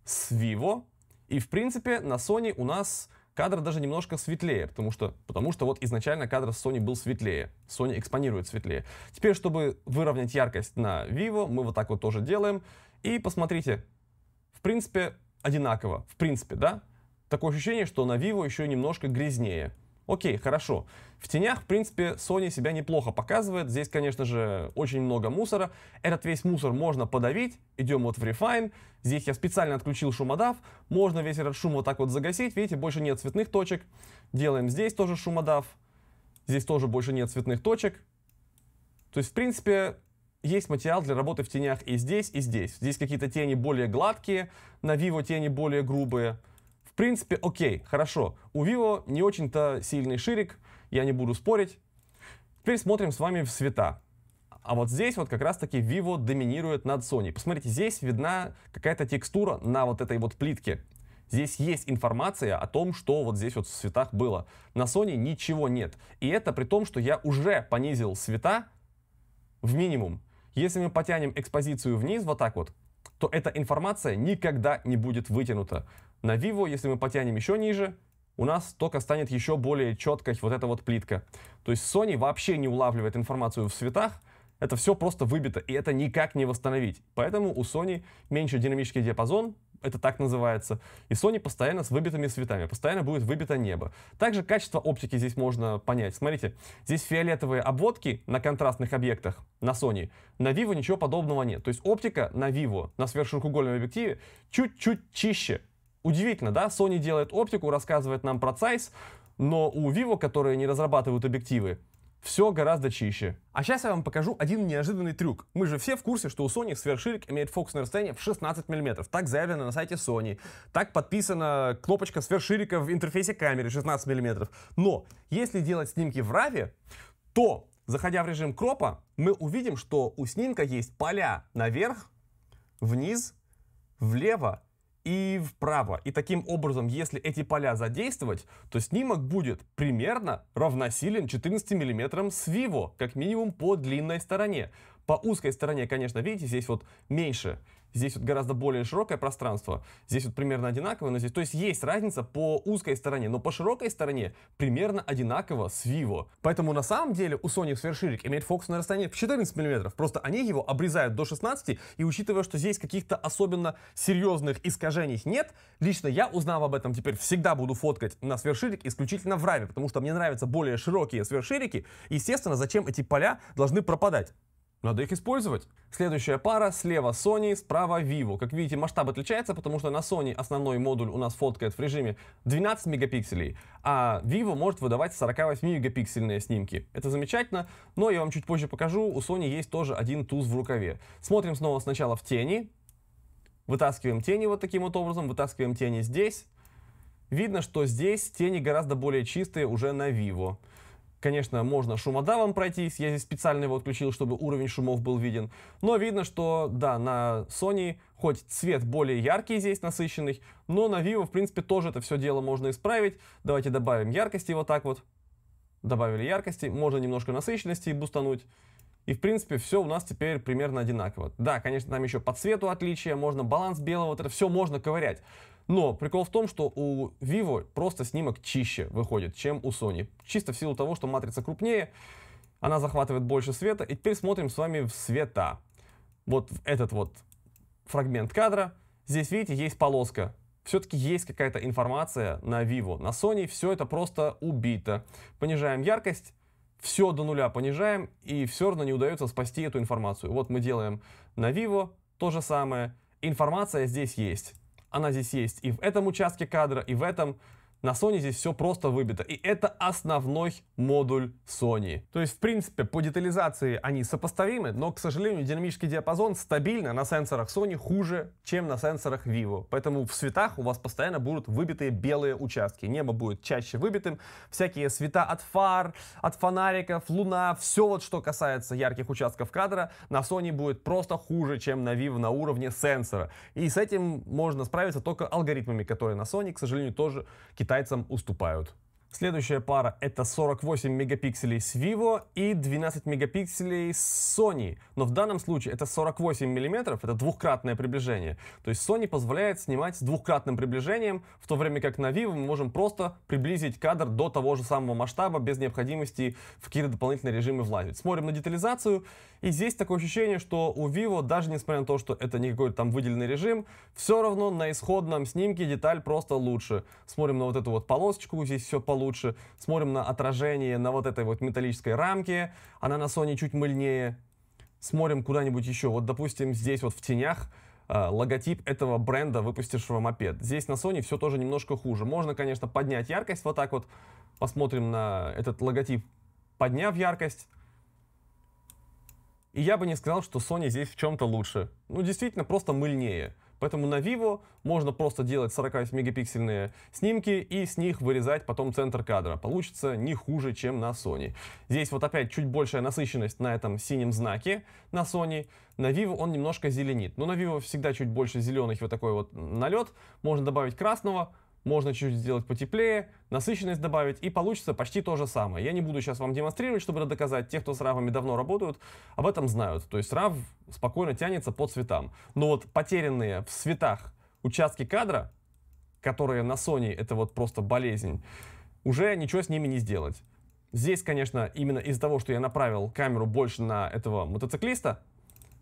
с Vivo. И, в принципе, на Sony у нас Кадр даже немножко светлее, потому что, потому что вот изначально кадр с Sony был светлее. Sony экспонирует светлее. Теперь, чтобы выровнять яркость на Vivo, мы вот так вот тоже делаем. И посмотрите, в принципе, одинаково. В принципе, да? Такое ощущение, что на Vivo еще немножко грязнее. Окей, хорошо. В тенях, в принципе, Sony себя неплохо показывает. Здесь, конечно же, очень много мусора. Этот весь мусор можно подавить. Идем вот в Refine. Здесь я специально отключил шумодав. Можно весь этот шум вот так вот загасить. Видите, больше нет цветных точек. Делаем здесь тоже шумодав. Здесь тоже больше нет цветных точек. То есть, в принципе, есть материал для работы в тенях и здесь, и здесь. Здесь какие-то тени более гладкие, на Vivo тени более грубые. В принципе, окей, хорошо. У Vivo не очень-то сильный ширик, я не буду спорить. Теперь смотрим с вами в цвета. А вот здесь вот как раз-таки Vivo доминирует над Sony. Посмотрите, здесь видна какая-то текстура на вот этой вот плитке. Здесь есть информация о том, что вот здесь вот в цветах было. На Sony ничего нет. И это при том, что я уже понизил цвета в минимум. Если мы потянем экспозицию вниз вот так вот, то эта информация никогда не будет вытянута. На Vivo, если мы потянем еще ниже, у нас только станет еще более четкой вот эта вот плитка. То есть Sony вообще не улавливает информацию в цветах, это все просто выбито, и это никак не восстановить. Поэтому у Sony меньше динамический диапазон, это так называется, и Sony постоянно с выбитыми цветами, постоянно будет выбито небо. Также качество оптики здесь можно понять. Смотрите, здесь фиолетовые обводки на контрастных объектах на Sony, на Vivo ничего подобного нет. То есть оптика на Vivo, на сверхширокоугольном объективе, чуть-чуть чище, Удивительно, да? Sony делает оптику, рассказывает нам про Zeiss, но у Vivo, которые не разрабатывают объективы, все гораздо чище. А сейчас я вам покажу один неожиданный трюк. Мы же все в курсе, что у Sony сверхширик имеет фокусное расстояние в 16 мм. Так заявлено на сайте Sony. Так подписана кнопочка сверхширика в интерфейсе камеры 16 мм. Но если делать снимки в RAW, то, заходя в режим кропа, мы увидим, что у снимка есть поля наверх, вниз, влево и вправо. И таким образом, если эти поля задействовать, то снимок будет примерно равносилен 14 мм с Vivo, как минимум по длинной стороне. По узкой стороне, конечно, видите, здесь вот меньше Здесь вот гораздо более широкое пространство. Здесь вот примерно одинаково, но здесь... То есть есть разница по узкой стороне, но по широкой стороне примерно одинаково с Vivo. Поэтому на самом деле у Sony сверширик имеет фокусное расстояние в 14 мм. Просто они его обрезают до 16, и учитывая, что здесь каких-то особенно серьезных искажений нет, лично я, узнав об этом, теперь всегда буду фоткать на сверширик исключительно в раме, потому что мне нравятся более широкие сверширики. Естественно, зачем эти поля должны пропадать? Надо их использовать. Следующая пара слева Sony, справа Vivo. Как видите, масштаб отличается, потому что на Sony основной модуль у нас фоткает в режиме 12 мегапикселей, а Vivo может выдавать 48-мегапиксельные снимки. Это замечательно, но я вам чуть позже покажу, у Sony есть тоже один туз в рукаве. Смотрим снова сначала в тени. Вытаскиваем тени вот таким вот образом, вытаскиваем тени здесь. Видно, что здесь тени гораздо более чистые уже на Vivo. Конечно, можно шумодавом пройтись, я здесь специально его отключил, чтобы уровень шумов был виден. Но видно, что да, на Sony хоть цвет более яркий здесь, насыщенный, но на Vivo, в принципе, тоже это все дело можно исправить. Давайте добавим яркости вот так вот. Добавили яркости, можно немножко насыщенности бустануть. И, в принципе, все у нас теперь примерно одинаково. Да, конечно, там еще по цвету отличия, можно баланс белого, вот это все можно ковырять. Но прикол в том, что у Vivo просто снимок чище выходит, чем у Sony. Чисто в силу того, что матрица крупнее, она захватывает больше света. И теперь смотрим с вами в света. Вот этот вот фрагмент кадра. Здесь, видите, есть полоска. Все-таки есть какая-то информация на Vivo. На Sony все это просто убито. Понижаем яркость, все до нуля понижаем, и все равно не удается спасти эту информацию. Вот мы делаем на Vivo то же самое. Информация здесь есть она здесь есть и в этом участке кадра, и в этом. На Sony здесь все просто выбито. И это основной модуль Sony. То есть, в принципе, по детализации они сопоставимы, но, к сожалению, динамический диапазон стабильно на сенсорах Sony хуже, чем на сенсорах Vivo. Поэтому в светах у вас постоянно будут выбитые белые участки. Небо будет чаще выбитым. Всякие света от фар, от фонариков, луна, все вот что касается ярких участков кадра, на Sony будет просто хуже, чем на Vivo на уровне сенсора. И с этим можно справиться только алгоритмами, которые на Sony, к сожалению, тоже китайцы китайцам уступают. Следующая пара это 48 мегапикселей с Vivo и 12 мегапикселей с Sony. Но в данном случае это 48 миллиметров, это двухкратное приближение. То есть Sony позволяет снимать с двухкратным приближением, в то время как на Vivo мы можем просто приблизить кадр до того же самого масштаба, без необходимости в какие-то дополнительные режимы влазить. Смотрим на детализацию, и здесь такое ощущение, что у Vivo, даже несмотря на то, что это не какой-то там выделенный режим, все равно на исходном снимке деталь просто лучше. Смотрим на вот эту вот полосочку, здесь все получше лучше. Смотрим на отражение на вот этой вот металлической рамке. Она на Sony чуть мыльнее. Смотрим куда-нибудь еще. Вот, допустим, здесь вот в тенях э, логотип этого бренда, выпустившего мопед. Здесь на Sony все тоже немножко хуже. Можно, конечно, поднять яркость вот так вот. Посмотрим на этот логотип, подняв яркость. И я бы не сказал, что Sony здесь в чем-то лучше. Ну, действительно, просто мыльнее. Поэтому на Vivo можно просто делать 48-мегапиксельные снимки и с них вырезать потом центр кадра. Получится не хуже, чем на Sony. Здесь вот опять чуть большая насыщенность на этом синем знаке на Sony. На Vivo он немножко зеленит. Но на Vivo всегда чуть больше зеленых вот такой вот налет. Можно добавить красного, можно чуть сделать потеплее, насыщенность добавить, и получится почти то же самое. Я не буду сейчас вам демонстрировать, чтобы это доказать. Те, кто с равами давно работают, об этом знают. То есть рав спокойно тянется по цветам. Но вот потерянные в цветах участки кадра, которые на Sony это вот просто болезнь, уже ничего с ними не сделать. Здесь, конечно, именно из-за того, что я направил камеру больше на этого мотоциклиста,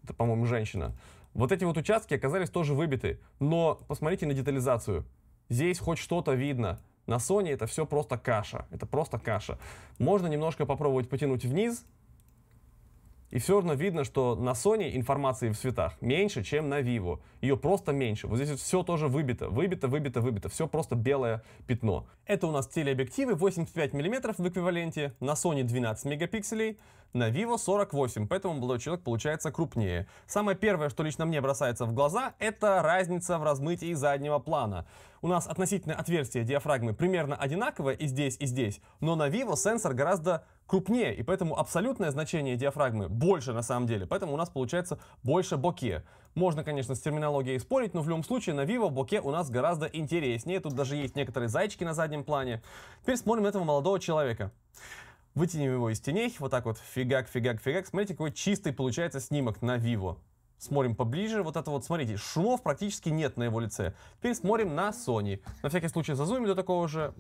это, по-моему, женщина, вот эти вот участки оказались тоже выбиты. Но посмотрите на детализацию. Здесь хоть что-то видно. На Sony это все просто каша. Это просто каша. Можно немножко попробовать потянуть вниз, и все равно видно, что на Sony информации в цветах меньше, чем на Vivo. Ее просто меньше. Вот здесь все тоже выбито. Выбито, выбито, выбито. Все просто белое пятно. Это у нас телеобъективы 85 мм в эквиваленте. На Sony 12 мегапикселей на Vivo 48, поэтому молодой человек получается крупнее. Самое первое, что лично мне бросается в глаза, это разница в размытии заднего плана. У нас относительно отверстия диафрагмы примерно одинаковое и здесь, и здесь, но на Vivo сенсор гораздо крупнее, и поэтому абсолютное значение диафрагмы больше на самом деле, поэтому у нас получается больше боке. Можно, конечно, с терминологией спорить, но в любом случае на Vivo боке у нас гораздо интереснее, тут даже есть некоторые зайчики на заднем плане. Теперь смотрим этого молодого человека. Вытянем его из теней, вот так вот, фигак, фигак, фигак. Смотрите, какой чистый получается снимок на Vivo. Смотрим поближе, вот это вот, смотрите, шумов практически нет на его лице. Теперь смотрим на Sony. На всякий случай зазумим до такого же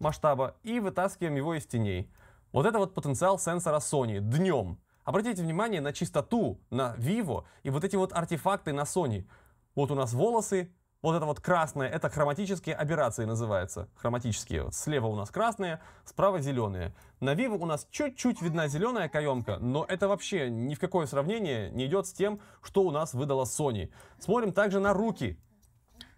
масштаба и вытаскиваем его из теней. Вот это вот потенциал сенсора Sony днем. Обратите внимание на чистоту на Vivo и вот эти вот артефакты на Sony. Вот у нас волосы, вот это вот красное, это хроматические аберрации называются. Хроматические. Вот слева у нас красные, справа зеленые. На Vivo у нас чуть-чуть видна зеленая каемка, но это вообще ни в какое сравнение не идет с тем, что у нас выдала Sony. Смотрим также на руки.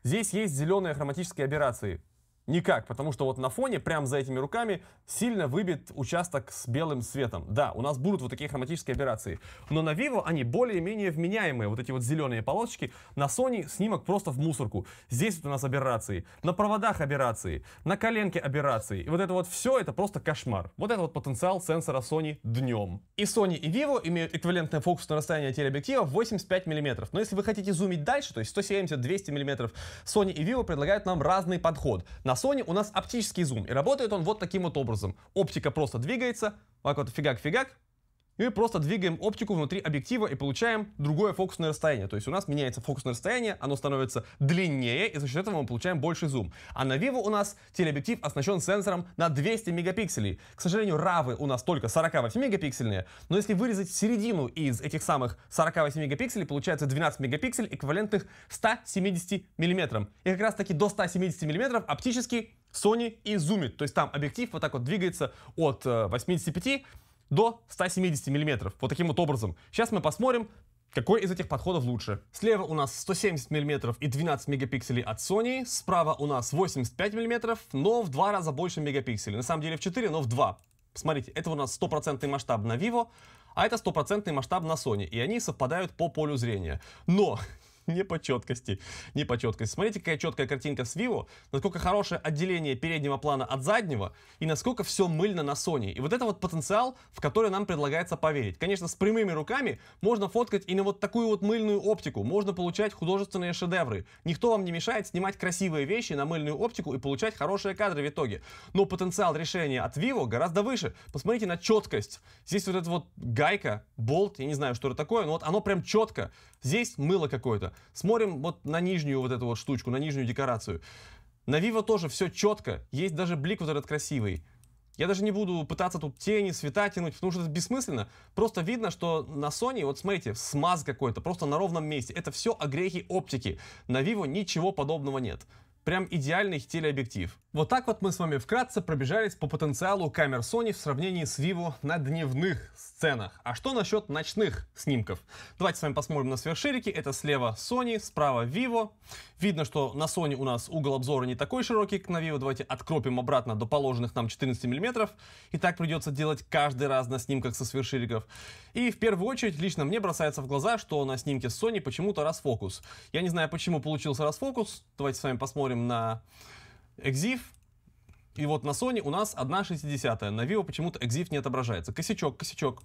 Здесь есть зеленые хроматические аберрации. Никак, потому что вот на фоне, прямо за этими руками, сильно выбит участок с белым светом. Да, у нас будут вот такие хроматические операции. Но на Vivo они более-менее вменяемые, вот эти вот зеленые полосочки. На Sony снимок просто в мусорку. Здесь вот у нас операции, на проводах операции, на коленке операции. И вот это вот все, это просто кошмар. Вот это вот потенциал сенсора Sony днем. И Sony, и Vivo имеют эквивалентное фокусное расстояние телеобъектива 85 мм. Но если вы хотите зумить дальше, то есть 170-200 мм, Sony и Vivo предлагают нам разный подход. На Sony у нас оптический зум, и работает он вот таким вот образом. Оптика просто двигается, вот фигак-фигак, и мы просто двигаем оптику внутри объектива и получаем другое фокусное расстояние. То есть у нас меняется фокусное расстояние, оно становится длиннее, и за счет этого мы получаем больше зум. А на Vivo у нас телеобъектив оснащен сенсором на 200 мегапикселей. К сожалению, равы у нас только 48 мегапиксельные, но если вырезать середину из этих самых 48 мегапикселей, получается 12 мегапикселей, эквивалентных 170 миллиметрам. И как раз таки до 170 миллиметров оптически Sony и зумит. То есть там объектив вот так вот двигается от 85 э, до 170 мм. Вот таким вот образом. Сейчас мы посмотрим, какой из этих подходов лучше? Слева у нас 170 мм и 12 мегапикселей от Sony, справа у нас 85 мм, но в два раза больше мегапикселей. На самом деле в 4, но в 2. Смотрите, это у нас стопроцентный масштаб на Vivo, а это стопроцентный масштаб на Sony, и они совпадают по полю зрения. Но не по четкости, не по четкости. Смотрите, какая четкая картинка с Vivo, насколько хорошее отделение переднего плана от заднего и насколько все мыльно на Sony. И вот это вот потенциал, в который нам предлагается поверить. Конечно, с прямыми руками можно фоткать и на вот такую вот мыльную оптику, можно получать художественные шедевры. Никто вам не мешает снимать красивые вещи на мыльную оптику и получать хорошие кадры в итоге. Но потенциал решения от Vivo гораздо выше. Посмотрите на четкость. Здесь вот эта вот гайка, болт, я не знаю, что это такое, но вот оно прям четко. Здесь мыло какое-то. Смотрим вот на нижнюю вот эту вот штучку, на нижнюю декорацию. На Vivo тоже все четко, есть даже блик вот этот красивый. Я даже не буду пытаться тут тени, цвета тянуть, потому что это бессмысленно. Просто видно, что на Sony, вот смотрите, смаз какой-то, просто на ровном месте. Это все огрехи оптики. На Vivo ничего подобного нет. Прям идеальный телеобъектив. Вот так вот мы с вами вкратце пробежались по потенциалу камер Sony в сравнении с Vivo на дневных сценах. А что насчет ночных снимков? Давайте с вами посмотрим на сверхширики. Это слева Sony, справа Vivo. Видно, что на Sony у нас угол обзора не такой широкий, как на Vivo. Давайте откропим обратно до положенных нам 14 мм. И так придется делать каждый раз на снимках со сверхшириков. И в первую очередь лично мне бросается в глаза, что на снимке с Sony почему-то расфокус. Я не знаю, почему получился расфокус. Давайте с вами посмотрим на EXIF, и вот на Sony у нас 1.60, на Vivo почему-то EXIF не отображается. Косячок, косячок.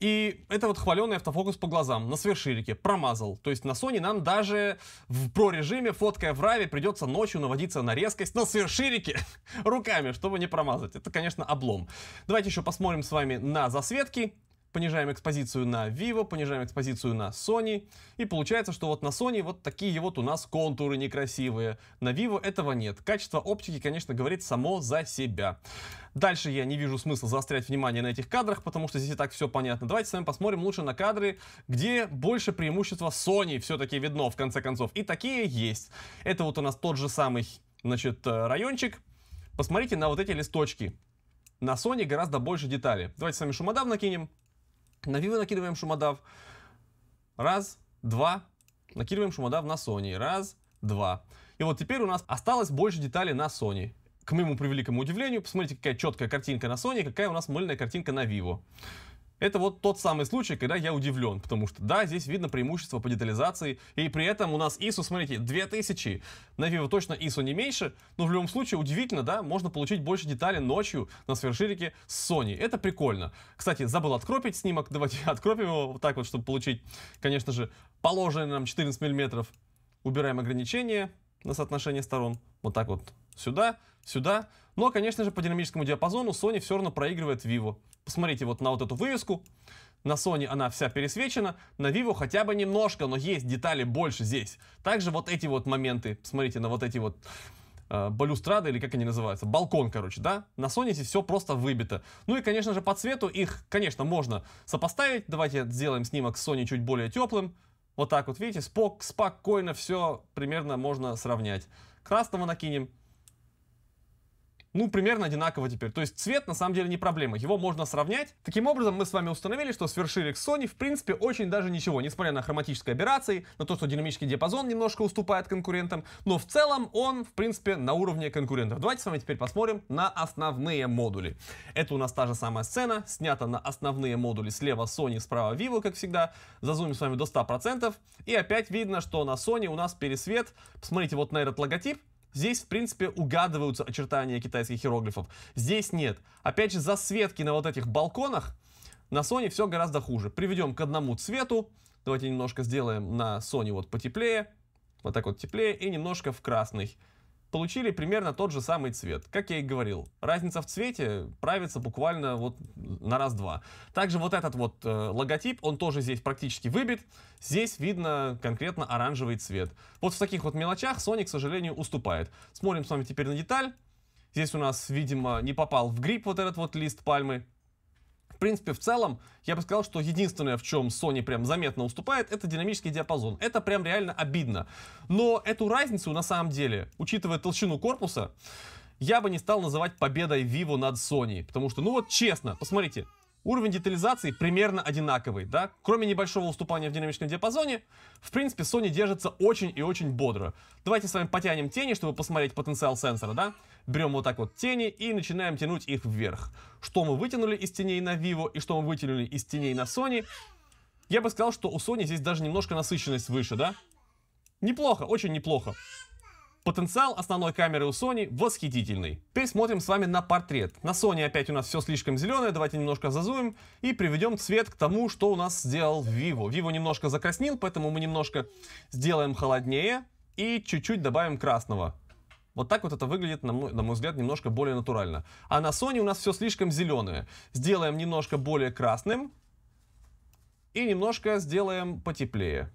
И это вот хваленый автофокус по глазам, на свершилике, промазал. То есть на Sony нам даже в про-режиме, фоткая в раве, придется ночью наводиться на резкость на свершилике руками, чтобы не промазать. Это, конечно, облом. Давайте еще посмотрим с вами на засветки понижаем экспозицию на Vivo, понижаем экспозицию на Sony, и получается, что вот на Sony вот такие вот у нас контуры некрасивые. На Vivo этого нет. Качество оптики, конечно, говорит само за себя. Дальше я не вижу смысла заострять внимание на этих кадрах, потому что здесь и так все понятно. Давайте с вами посмотрим лучше на кадры, где больше преимущества Sony все-таки видно, в конце концов. И такие есть. Это вот у нас тот же самый, значит, э, райончик. Посмотрите на вот эти листочки. На Sony гораздо больше деталей. Давайте с вами шумодав накинем. На Vivo накидываем шумодав. Раз, два. Накидываем шумодав на Sony. Раз, два. И вот теперь у нас осталось больше деталей на Sony. К моему превеликому удивлению, посмотрите, какая четкая картинка на Sony, какая у нас мыльная картинка на Vivo. Это вот тот самый случай, когда я удивлен, потому что, да, здесь видно преимущество по детализации, и при этом у нас ISO, смотрите, 2000, на Vivo точно ISO не меньше, но в любом случае удивительно, да, можно получить больше деталей ночью на сверширике с Sony, это прикольно. Кстати, забыл откропить снимок, давайте откропим его вот так вот, чтобы получить, конечно же, положенные нам 14 миллиметров. Убираем ограничения на соотношение сторон, вот так вот сюда, сюда, но, ну, а, конечно же, по динамическому диапазону Sony все равно проигрывает Vivo. Посмотрите вот на вот эту вывеску. На Sony она вся пересвечена, на Vivo хотя бы немножко, но есть детали больше здесь. Также вот эти вот моменты, Смотрите на вот эти вот э, балюстрады, или как они называются, балкон, короче, да? На Sony здесь все просто выбито. Ну и, конечно же, по цвету их, конечно, можно сопоставить. Давайте сделаем снимок с Sony чуть более теплым. Вот так вот, видите, спок, спокойно все примерно можно сравнять. Красного накинем, ну, примерно одинаково теперь. То есть цвет на самом деле не проблема, его можно сравнять. Таким образом, мы с вами установили, что свершили Sony, в принципе, очень даже ничего, несмотря на хроматические операции, на то, что динамический диапазон немножко уступает конкурентам, но в целом он, в принципе, на уровне конкурентов. Давайте с вами теперь посмотрим на основные модули. Это у нас та же самая сцена, снята на основные модули слева Sony, справа Vivo, как всегда. Зазумим с вами до 100%, и опять видно, что на Sony у нас пересвет. Посмотрите вот на этот логотип, Здесь, в принципе, угадываются очертания китайских иероглифов. Здесь нет. Опять же, засветки на вот этих балконах на Sony все гораздо хуже. Приведем к одному цвету. Давайте немножко сделаем на Sony вот потеплее. Вот так вот теплее и немножко в красный получили примерно тот же самый цвет. Как я и говорил, разница в цвете правится буквально вот на раз-два. Также вот этот вот э, логотип, он тоже здесь практически выбит. Здесь видно конкретно оранжевый цвет. Вот в таких вот мелочах Sony, к сожалению, уступает. Смотрим с вами теперь на деталь. Здесь у нас, видимо, не попал в гриб вот этот вот лист пальмы принципе, в целом, я бы сказал, что единственное, в чем Sony прям заметно уступает, это динамический диапазон. Это прям реально обидно. Но эту разницу, на самом деле, учитывая толщину корпуса, я бы не стал называть победой Vivo над Sony. Потому что, ну вот честно, посмотрите, Уровень детализации примерно одинаковый, да? Кроме небольшого уступания в динамическом диапазоне, в принципе, Sony держится очень и очень бодро. Давайте с вами потянем тени, чтобы посмотреть потенциал сенсора, да? Берем вот так вот тени и начинаем тянуть их вверх. Что мы вытянули из теней на Vivo и что мы вытянули из теней на Sony, я бы сказал, что у Sony здесь даже немножко насыщенность выше, да? Неплохо, очень неплохо. Потенциал основной камеры у Sony восхитительный. Теперь смотрим с вами на портрет. На Sony опять у нас все слишком зеленое, давайте немножко зазуем и приведем цвет к тому, что у нас сделал Vivo. Vivo немножко закраснил, поэтому мы немножко сделаем холоднее и чуть-чуть добавим красного. Вот так вот это выглядит, на мой, на мой взгляд, немножко более натурально. А на Sony у нас все слишком зеленое. Сделаем немножко более красным. И немножко сделаем потеплее.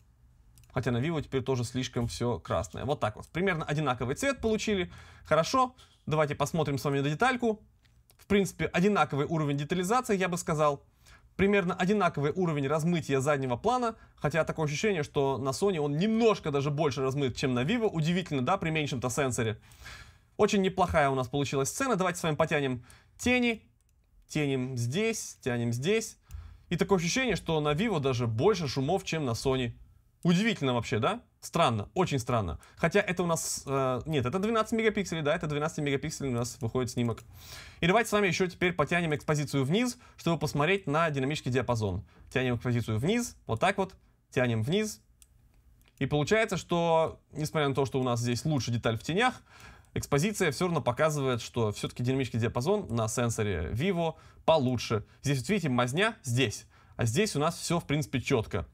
Хотя на Vivo теперь тоже слишком все красное. Вот так вот. Примерно одинаковый цвет получили. Хорошо. Давайте посмотрим с вами на детальку. В принципе, одинаковый уровень детализации, я бы сказал примерно одинаковый уровень размытия заднего плана, хотя такое ощущение, что на Sony он немножко даже больше размыт, чем на Vivo, удивительно, да, при меньшем-то сенсоре. Очень неплохая у нас получилась сцена, давайте с вами потянем тени, тянем здесь, тянем здесь. И такое ощущение, что на Vivo даже больше шумов, чем на Sony. Удивительно вообще, да? Странно, очень странно. Хотя это у нас... Э, нет, это 12 мегапикселей, да, это 12 мегапикселей у нас выходит снимок. И давайте с вами еще теперь потянем экспозицию вниз, чтобы посмотреть на динамический диапазон. Тянем экспозицию вниз, вот так вот, тянем вниз. И получается, что, несмотря на то, что у нас здесь лучше деталь в тенях, экспозиция все равно показывает, что все-таки динамический диапазон на сенсоре Vivo получше. Здесь, вот видите, мазня здесь, а здесь у нас все, в принципе, четко.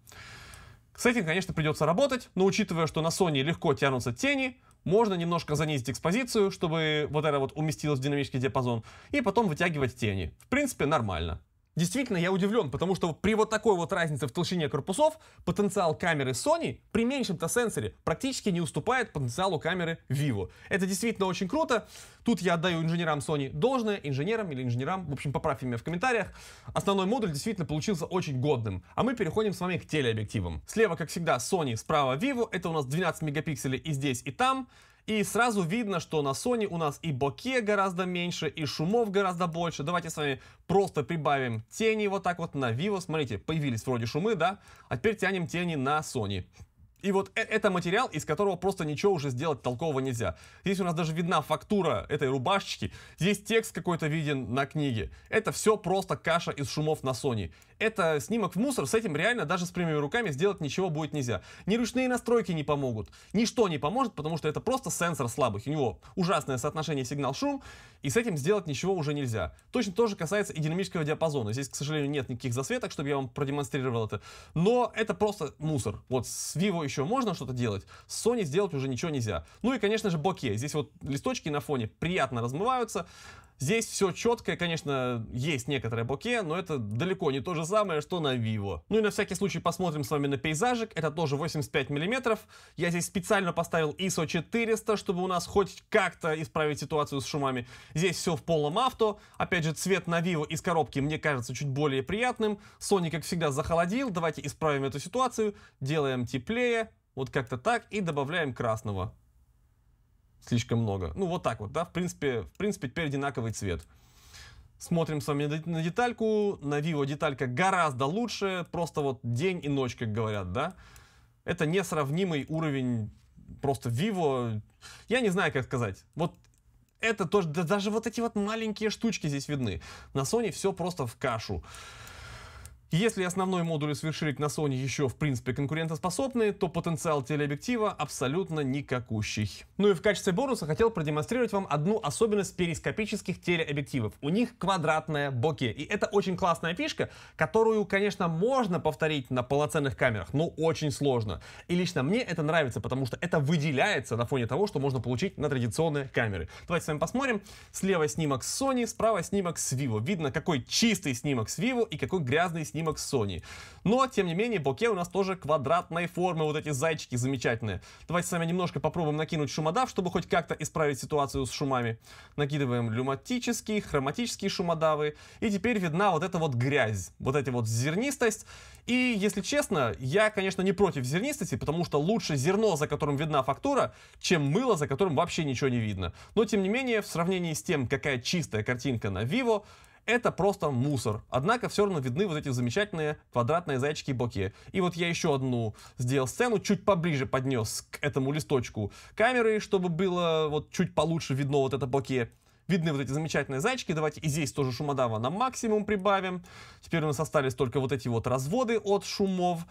С этим, конечно, придется работать, но учитывая, что на Sony легко тянутся тени, можно немножко занизить экспозицию, чтобы вот это вот уместилось в динамический диапазон, и потом вытягивать тени. В принципе, нормально. Действительно, я удивлен, потому что при вот такой вот разнице в толщине корпусов потенциал камеры Sony при меньшем-то сенсоре практически не уступает потенциалу камеры Vivo. Это действительно очень круто. Тут я отдаю инженерам Sony должное, инженерам или инженерам, в общем, поправьте меня в комментариях. Основной модуль действительно получился очень годным. А мы переходим с вами к телеобъективам. Слева, как всегда, Sony, справа Vivo. Это у нас 12 мегапикселей и здесь, и там. И сразу видно, что на Sony у нас и боке гораздо меньше, и шумов гораздо больше. Давайте с вами просто прибавим тени вот так вот на Vivo. Смотрите, появились вроде шумы, да? А теперь тянем тени на Sony. И вот э, это материал, из которого просто ничего уже сделать толкового нельзя. Здесь у нас даже видна фактура этой рубашечки, здесь текст какой-то виден на книге. Это все просто каша из шумов на Sony это снимок в мусор, с этим реально даже с прямыми руками сделать ничего будет нельзя. Ни ручные настройки не помогут, ничто не поможет, потому что это просто сенсор слабых. У него ужасное соотношение сигнал-шум, и с этим сделать ничего уже нельзя. Точно тоже касается и динамического диапазона. Здесь, к сожалению, нет никаких засветок, чтобы я вам продемонстрировал это. Но это просто мусор. Вот с Vivo еще можно что-то делать, с Sony сделать уже ничего нельзя. Ну и, конечно же, боке. Здесь вот листочки на фоне приятно размываются, Здесь все четкое, конечно, есть некоторое боке, но это далеко не то же самое, что на Vivo. Ну и на всякий случай посмотрим с вами на пейзажик, это тоже 85 мм. Я здесь специально поставил ISO 400, чтобы у нас хоть как-то исправить ситуацию с шумами. Здесь все в полном авто. Опять же, цвет на Vivo из коробки мне кажется чуть более приятным. Sony, как всегда, захолодил. Давайте исправим эту ситуацию. Делаем теплее, вот как-то так, и добавляем красного слишком много. Ну, вот так вот, да, в принципе, в принципе теперь одинаковый цвет. Смотрим с вами на детальку. На Vivo деталька гораздо лучше, просто вот день и ночь, как говорят, да. Это несравнимый уровень просто Vivo. Я не знаю, как сказать. Вот это тоже, да, даже вот эти вот маленькие штучки здесь видны. На Sony все просто в кашу. Если основной модуль и на Sony еще в принципе конкурентоспособны, то потенциал телеобъектива абсолютно никакущий. Ну и в качестве бонуса хотел продемонстрировать вам одну особенность перископических телеобъективов. У них квадратная боке, и это очень классная фишка, которую, конечно, можно повторить на полноценных камерах, но очень сложно. И лично мне это нравится, потому что это выделяется на фоне того, что можно получить на традиционные камеры. Давайте с вами посмотрим. Слева снимок с Sony, справа снимок с Vivo. Видно, какой чистый снимок с Vivo и какой грязный снимок снимок Sony. Но, тем не менее, боке у нас тоже квадратной формы, вот эти зайчики замечательные. Давайте с вами немножко попробуем накинуть шумодав, чтобы хоть как-то исправить ситуацию с шумами. Накидываем люматические, хроматические шумодавы. И теперь видна вот эта вот грязь, вот эта вот зернистость. И, если честно, я, конечно, не против зернистости, потому что лучше зерно, за которым видна фактура, чем мыло, за которым вообще ничего не видно. Но, тем не менее, в сравнении с тем, какая чистая картинка на Vivo, это просто мусор. Однако все равно видны вот эти замечательные квадратные зайчики боке. И вот я еще одну сделал сцену, чуть поближе поднес к этому листочку камеры, чтобы было вот чуть получше видно вот это боке. Видны вот эти замечательные зайчики. Давайте и здесь тоже шумодава на максимум прибавим. Теперь у нас остались только вот эти вот разводы от шумов.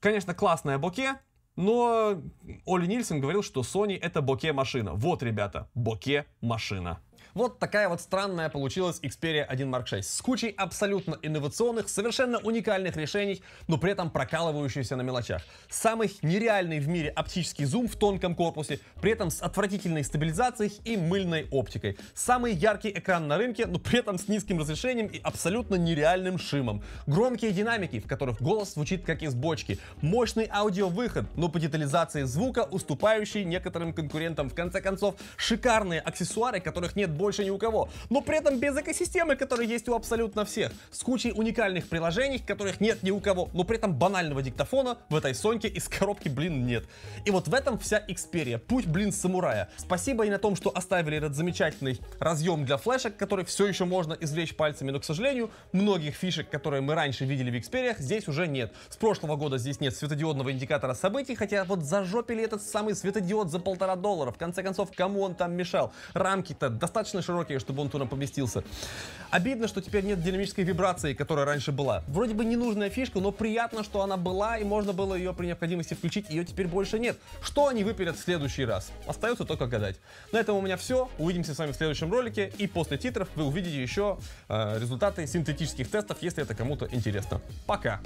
Конечно, классное боке, но Оли Нильсон говорил, что Sony это боке-машина. Вот, ребята, боке-машина. Вот такая вот странная получилась Xperia 1 Mark 6 с кучей абсолютно инновационных, совершенно уникальных решений, но при этом прокалывающихся на мелочах. Самый нереальный в мире оптический зум в тонком корпусе, при этом с отвратительной стабилизацией и мыльной оптикой. Самый яркий экран на рынке, но при этом с низким разрешением и абсолютно нереальным шимом. Громкие динамики, в которых голос звучит как из бочки. Мощный аудиовыход, но по детализации звука уступающий некоторым конкурентам. В конце концов, шикарные аксессуары, которых нет больше ни у кого. Но при этом без экосистемы, которая есть у абсолютно всех. С кучей уникальных приложений, которых нет ни у кого. Но при этом банального диктофона в этой Соньке из коробки, блин, нет. И вот в этом вся Xperia. Путь, блин, самурая. Спасибо и на том, что оставили этот замечательный разъем для флешек, который все еще можно извлечь пальцами. Но, к сожалению, многих фишек, которые мы раньше видели в Xperia, здесь уже нет. С прошлого года здесь нет светодиодного индикатора событий, хотя вот зажопили этот самый светодиод за полтора доллара. В конце концов, кому он там мешал? Рамки-то достаточно достаточно широкие, чтобы он туда поместился. Обидно, что теперь нет динамической вибрации, которая раньше была. Вроде бы ненужная фишка, но приятно, что она была, и можно было ее при необходимости включить, ее теперь больше нет. Что они выпилят в следующий раз? Остается только гадать. На этом у меня все. Увидимся с вами в следующем ролике, и после титров вы увидите еще э, результаты синтетических тестов, если это кому-то интересно. Пока!